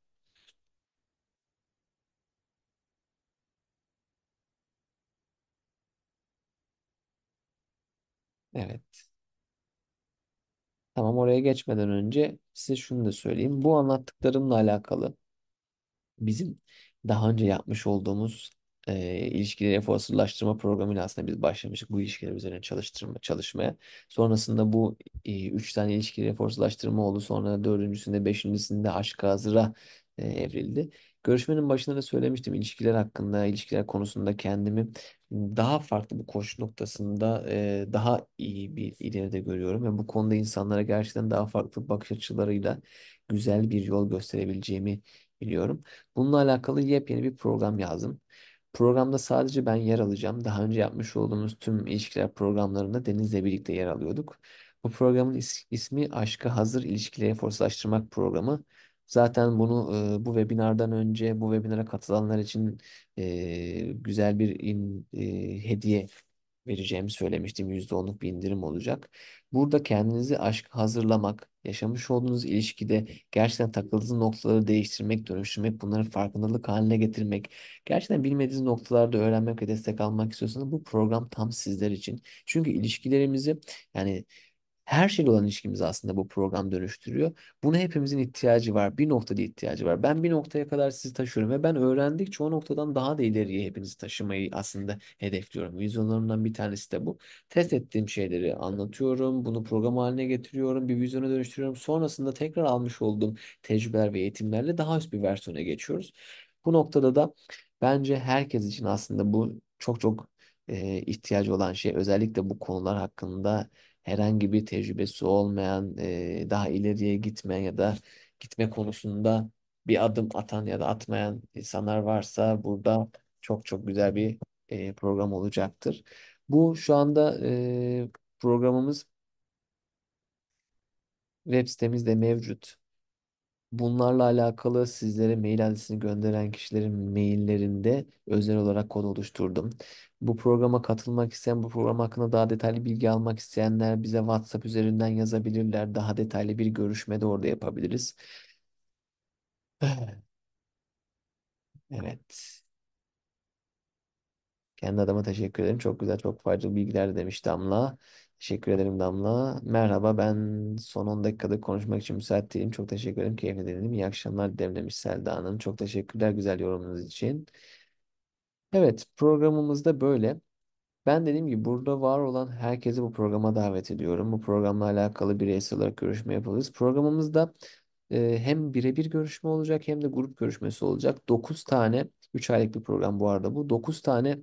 Evet. Tamam oraya geçmeden önce size şunu da söyleyeyim. Bu anlattıklarımla alakalı Bizim daha önce yapmış olduğumuz e, ilişkileri fosillaştırma programıyla aslında biz başlamıştık bu ilişkiler üzerine çalıştırma, çalışmaya. Sonrasında bu e, üç tane ilişkileri fosillaştırma oldu. Sonra dördüncüsünde, beşincisinde aşk hazıra e, evrildi. Görüşmenin başında da söylemiştim ilişkiler hakkında, ilişkiler konusunda kendimi daha farklı bir koşu noktasında e, daha iyi bir ileride görüyorum. Ve bu konuda insanlara gerçekten daha farklı bakış açılarıyla güzel bir yol gösterebileceğimi biliyorum. Bununla alakalı yepyeni bir program yazdım. Programda sadece ben yer alacağım. Daha önce yapmış olduğumuz tüm ilişkiler programlarında Deniz'le birlikte yer alıyorduk. Bu programın is- ismi Aşkı Hazır İlişkileri Forslaştırmak Programı. Zaten bunu e, bu webinardan önce bu webinara katılanlar için e, güzel bir in, e, hediye vereceğimi söylemiştim. %10'luk bir indirim olacak. Burada kendinizi aşka hazırlamak, yaşamış olduğunuz ilişkide gerçekten takıldığınız noktaları değiştirmek, dönüştürmek, bunları farkındalık haline getirmek, gerçekten bilmediğiniz noktalarda öğrenmek ve destek almak istiyorsanız bu program tam sizler için. Çünkü ilişkilerimizi yani her şeyle olan ilişkimizi aslında bu program dönüştürüyor. Buna hepimizin ihtiyacı var. Bir noktada ihtiyacı var. Ben bir noktaya kadar sizi taşıyorum ve ben öğrendikçe o noktadan daha da ileriye hepinizi taşımayı aslında hedefliyorum. Vizyonlarımdan bir tanesi de bu. Test ettiğim şeyleri anlatıyorum. Bunu program haline getiriyorum. Bir vizyona dönüştürüyorum. Sonrasında tekrar almış olduğum tecrübeler ve eğitimlerle daha üst bir versiyona geçiyoruz. Bu noktada da bence herkes için aslında bu çok çok ihtiyacı olan şey özellikle bu konular hakkında herhangi bir tecrübesi olmayan, daha ileriye gitmeyen ya da gitme konusunda bir adım atan ya da atmayan insanlar varsa burada çok çok güzel bir program olacaktır. Bu şu anda programımız web sitemizde mevcut. Bunlarla alakalı sizlere mail adresini gönderen kişilerin maillerinde özel olarak kod oluşturdum. Bu programa katılmak isteyen, bu program hakkında daha detaylı bilgi almak isteyenler bize WhatsApp üzerinden yazabilirler. Daha detaylı bir görüşme de orada yapabiliriz. Evet. Kendi adama teşekkür ederim. Çok güzel, çok faydalı bilgiler demiş Damla. Teşekkür ederim Damla. Merhaba ben son 10 dakikada konuşmak için müsait değilim. Çok teşekkür ederim. Keyifli dinledim. İyi akşamlar demlemiş Selda Hanım. Çok teşekkürler güzel yorumunuz için. Evet programımız da böyle. Ben dediğim gibi burada var olan herkesi bu programa davet ediyorum. Bu programla alakalı bireysel olarak görüşme yapabiliriz. Programımızda e, hem birebir görüşme olacak hem de grup görüşmesi olacak. 9 tane 3 aylık bir program bu arada bu. 9 tane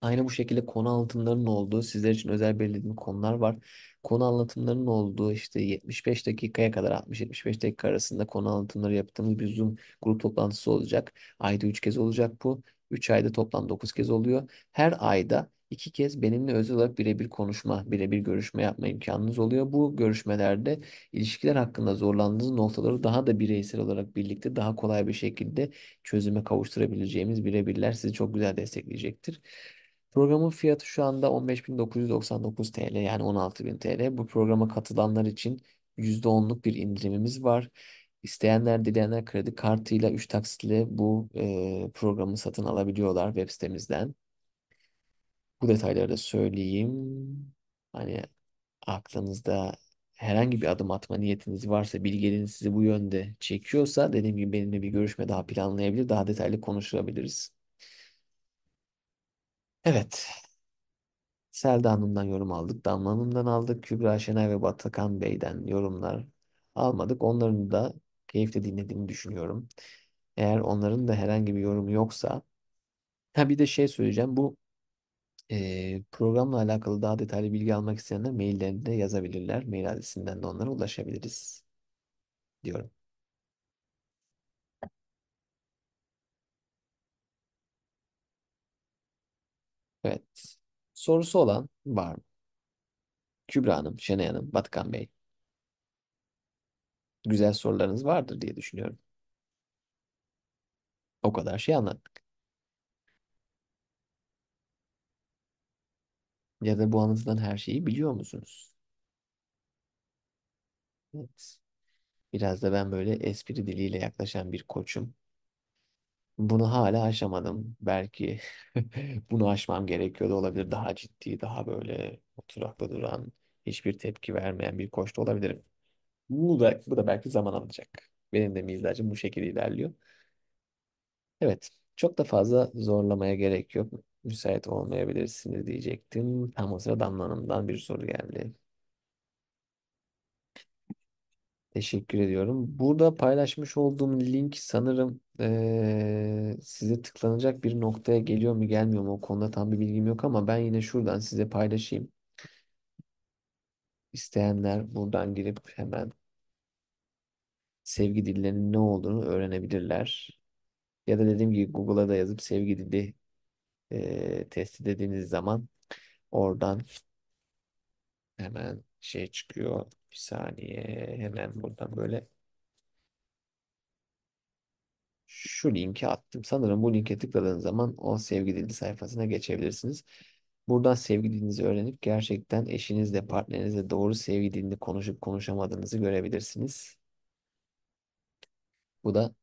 Aynı bu şekilde konu anlatımlarının olduğu, sizler için özel belirlediğim konular var. Konu anlatımlarının olduğu işte 75 dakikaya kadar 60-75 dakika arasında konu anlatımları yaptığımız bir Zoom grup toplantısı olacak. Ayda 3 kez olacak bu. 3 ayda toplam 9 kez oluyor. Her ayda iki kez benimle özel olarak birebir konuşma, birebir görüşme yapma imkanınız oluyor. Bu görüşmelerde ilişkiler hakkında zorlandığınız noktaları daha da bireysel olarak birlikte daha kolay bir şekilde çözüme kavuşturabileceğimiz birebirler sizi çok güzel destekleyecektir. Programın fiyatı şu anda 15.999 TL yani 16.000 TL. Bu programa katılanlar için %10'luk bir indirimimiz var. İsteyenler, dileyenler kredi kartıyla 3 taksitle bu e, programı satın alabiliyorlar web sitemizden. Bu detayları da söyleyeyim. Hani aklınızda herhangi bir adım atma niyetiniz varsa, bilgeliğiniz sizi bu yönde çekiyorsa dediğim gibi benimle bir görüşme daha planlayabilir, daha detaylı konuşabiliriz. Evet. Selda Hanım'dan yorum aldık. Damla Hanım'dan aldık. Kübra Şener ve Batakan Bey'den yorumlar almadık. Onların da keyifle dinlediğini düşünüyorum. Eğer onların da herhangi bir yorumu yoksa ha bir de şey söyleyeceğim. Bu e, programla alakalı daha detaylı bilgi almak isteyenler maillerinde yazabilirler. Mail adresinden de onlara ulaşabiliriz diyorum. Evet. Sorusu olan var mı? Kübra Hanım, Şenay Hanım, Batkan Bey. Güzel sorularınız vardır diye düşünüyorum. O kadar şey anlattık. Ya da bu anlatılan her şeyi biliyor musunuz? Evet. Biraz da ben böyle espri diliyle yaklaşan bir koçum. Bunu hala aşamadım. Belki bunu aşmam gerekiyor da olabilir. Daha ciddi, daha böyle oturaklı duran, hiçbir tepki vermeyen bir koçta olabilirim. Bu da, bu da belki zaman alacak. Benim de mizacım bu şekilde ilerliyor. Evet, çok da fazla zorlamaya gerek yok. Müsait olmayabilirsiniz diyecektim. Tam o sıra Damla Hanım'dan bir soru geldi. Teşekkür ediyorum. Burada paylaşmış olduğum link sanırım eee, size tıklanacak bir noktaya geliyor mu gelmiyor mu o konuda tam bir bilgim yok ama ben yine şuradan size paylaşayım. İsteyenler buradan girip hemen sevgi dillerinin ne olduğunu öğrenebilirler. Ya da dediğim gibi Google'a da yazıp sevgi dili eee testi dediğiniz zaman oradan hemen şey çıkıyor. Bir saniye hemen buradan böyle şu linki attım. Sanırım bu linke tıkladığınız zaman o sevgi dili sayfasına geçebilirsiniz. Buradan sevgi dilinizi öğrenip gerçekten eşinizle, partnerinizle doğru sevgi dilini konuşup konuşamadığınızı görebilirsiniz. Bu da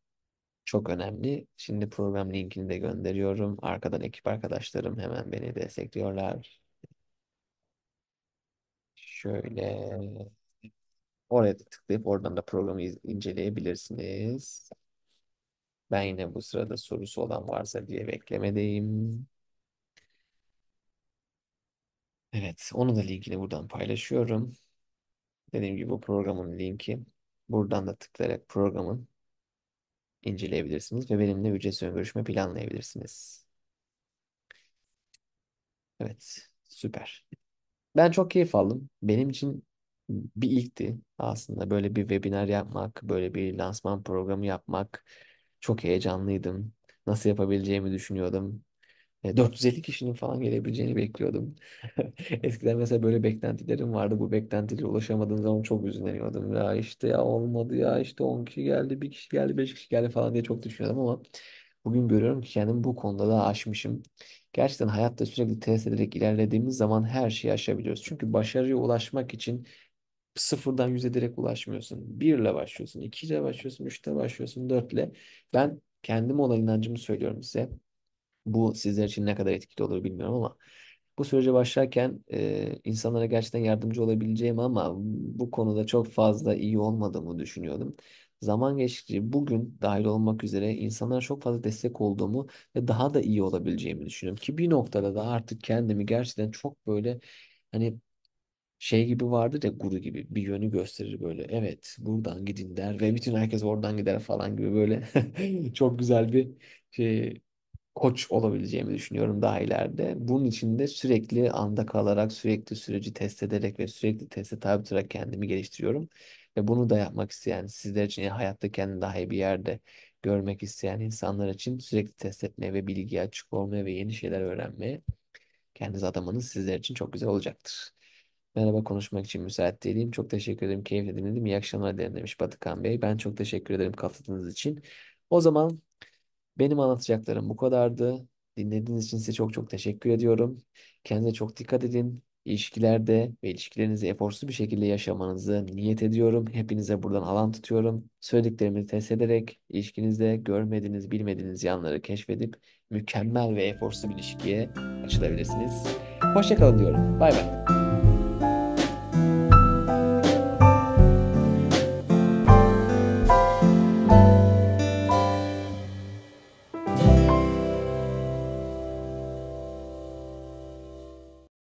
çok önemli. Şimdi program linkini de gönderiyorum. Arkadan ekip arkadaşlarım hemen beni destekliyorlar. Şöyle Oraya da tıklayıp oradan da programı inceleyebilirsiniz. Ben yine bu sırada sorusu olan varsa diye beklemedeyim. Evet, onun da linkini buradan paylaşıyorum. Dediğim gibi bu programın linki. Buradan da tıklayarak programın inceleyebilirsiniz ve benimle ücretsiz görüşme planlayabilirsiniz. Evet, süper. Ben çok keyif aldım. Benim için bir ilkti aslında böyle bir webinar yapmak, böyle bir lansman programı yapmak. Çok heyecanlıydım. Nasıl yapabileceğimi düşünüyordum. 450 e, kişinin falan gelebileceğini bekliyordum. Eskiden mesela böyle beklentilerim vardı. Bu beklentilere ulaşamadığım zaman çok üzüleniyordum. Ya işte ya olmadı ya işte 10 kişi geldi, 1 kişi geldi, 5 kişi geldi falan diye çok düşünüyordum ama bugün görüyorum ki kendimi bu konuda da aşmışım. Gerçekten hayatta sürekli test ederek ilerlediğimiz zaman her şeyi aşabiliyoruz. Çünkü başarıya ulaşmak için sıfırdan yüze direkt ulaşmıyorsun. Birle başlıyorsun, ikiyle başlıyorsun, üçle başlıyorsun, dörtle. Ben kendim olan inancımı söylüyorum size. Bu sizler için ne kadar etkili olur bilmiyorum ama bu sürece başlarken e, insanlara gerçekten yardımcı olabileceğim ama bu konuda çok fazla iyi olmadığımı düşünüyordum. Zaman geçtikçe bugün dahil olmak üzere insanlara çok fazla destek olduğumu ve daha da iyi olabileceğimi düşünüyorum. Ki bir noktada da artık kendimi gerçekten çok böyle hani şey gibi vardır ya guru gibi bir yönü gösterir böyle. Evet buradan gidin der ve bütün herkes oradan gider falan gibi böyle çok güzel bir şey koç olabileceğimi düşünüyorum daha ileride. Bunun için de sürekli anda kalarak, sürekli süreci test ederek ve sürekli teste tabi tutarak kendimi geliştiriyorum. Ve bunu da yapmak isteyen, sizler için hayatta kendini daha iyi bir yerde görmek isteyen insanlar için sürekli test etmeye ve bilgiye açık olmaya ve yeni şeyler öğrenmeye kendiniz adamanız sizler için çok güzel olacaktır. Merhaba konuşmak için müsait değilim. Çok teşekkür ederim. Keyifle dinledim. İyi akşamlar dilerim demiş Batıkan Bey. Ben çok teşekkür ederim katıldığınız için. O zaman benim anlatacaklarım bu kadardı. Dinlediğiniz için size çok çok teşekkür ediyorum. Kendinize çok dikkat edin. İlişkilerde ve ilişkilerinizi eforsuz bir şekilde yaşamanızı niyet ediyorum. Hepinize buradan alan tutuyorum. Söylediklerimi test ederek ilişkinizde görmediğiniz, bilmediğiniz yanları keşfedip mükemmel ve eforsuz bir ilişkiye açılabilirsiniz. hoşçakalın diyorum. Bay bay.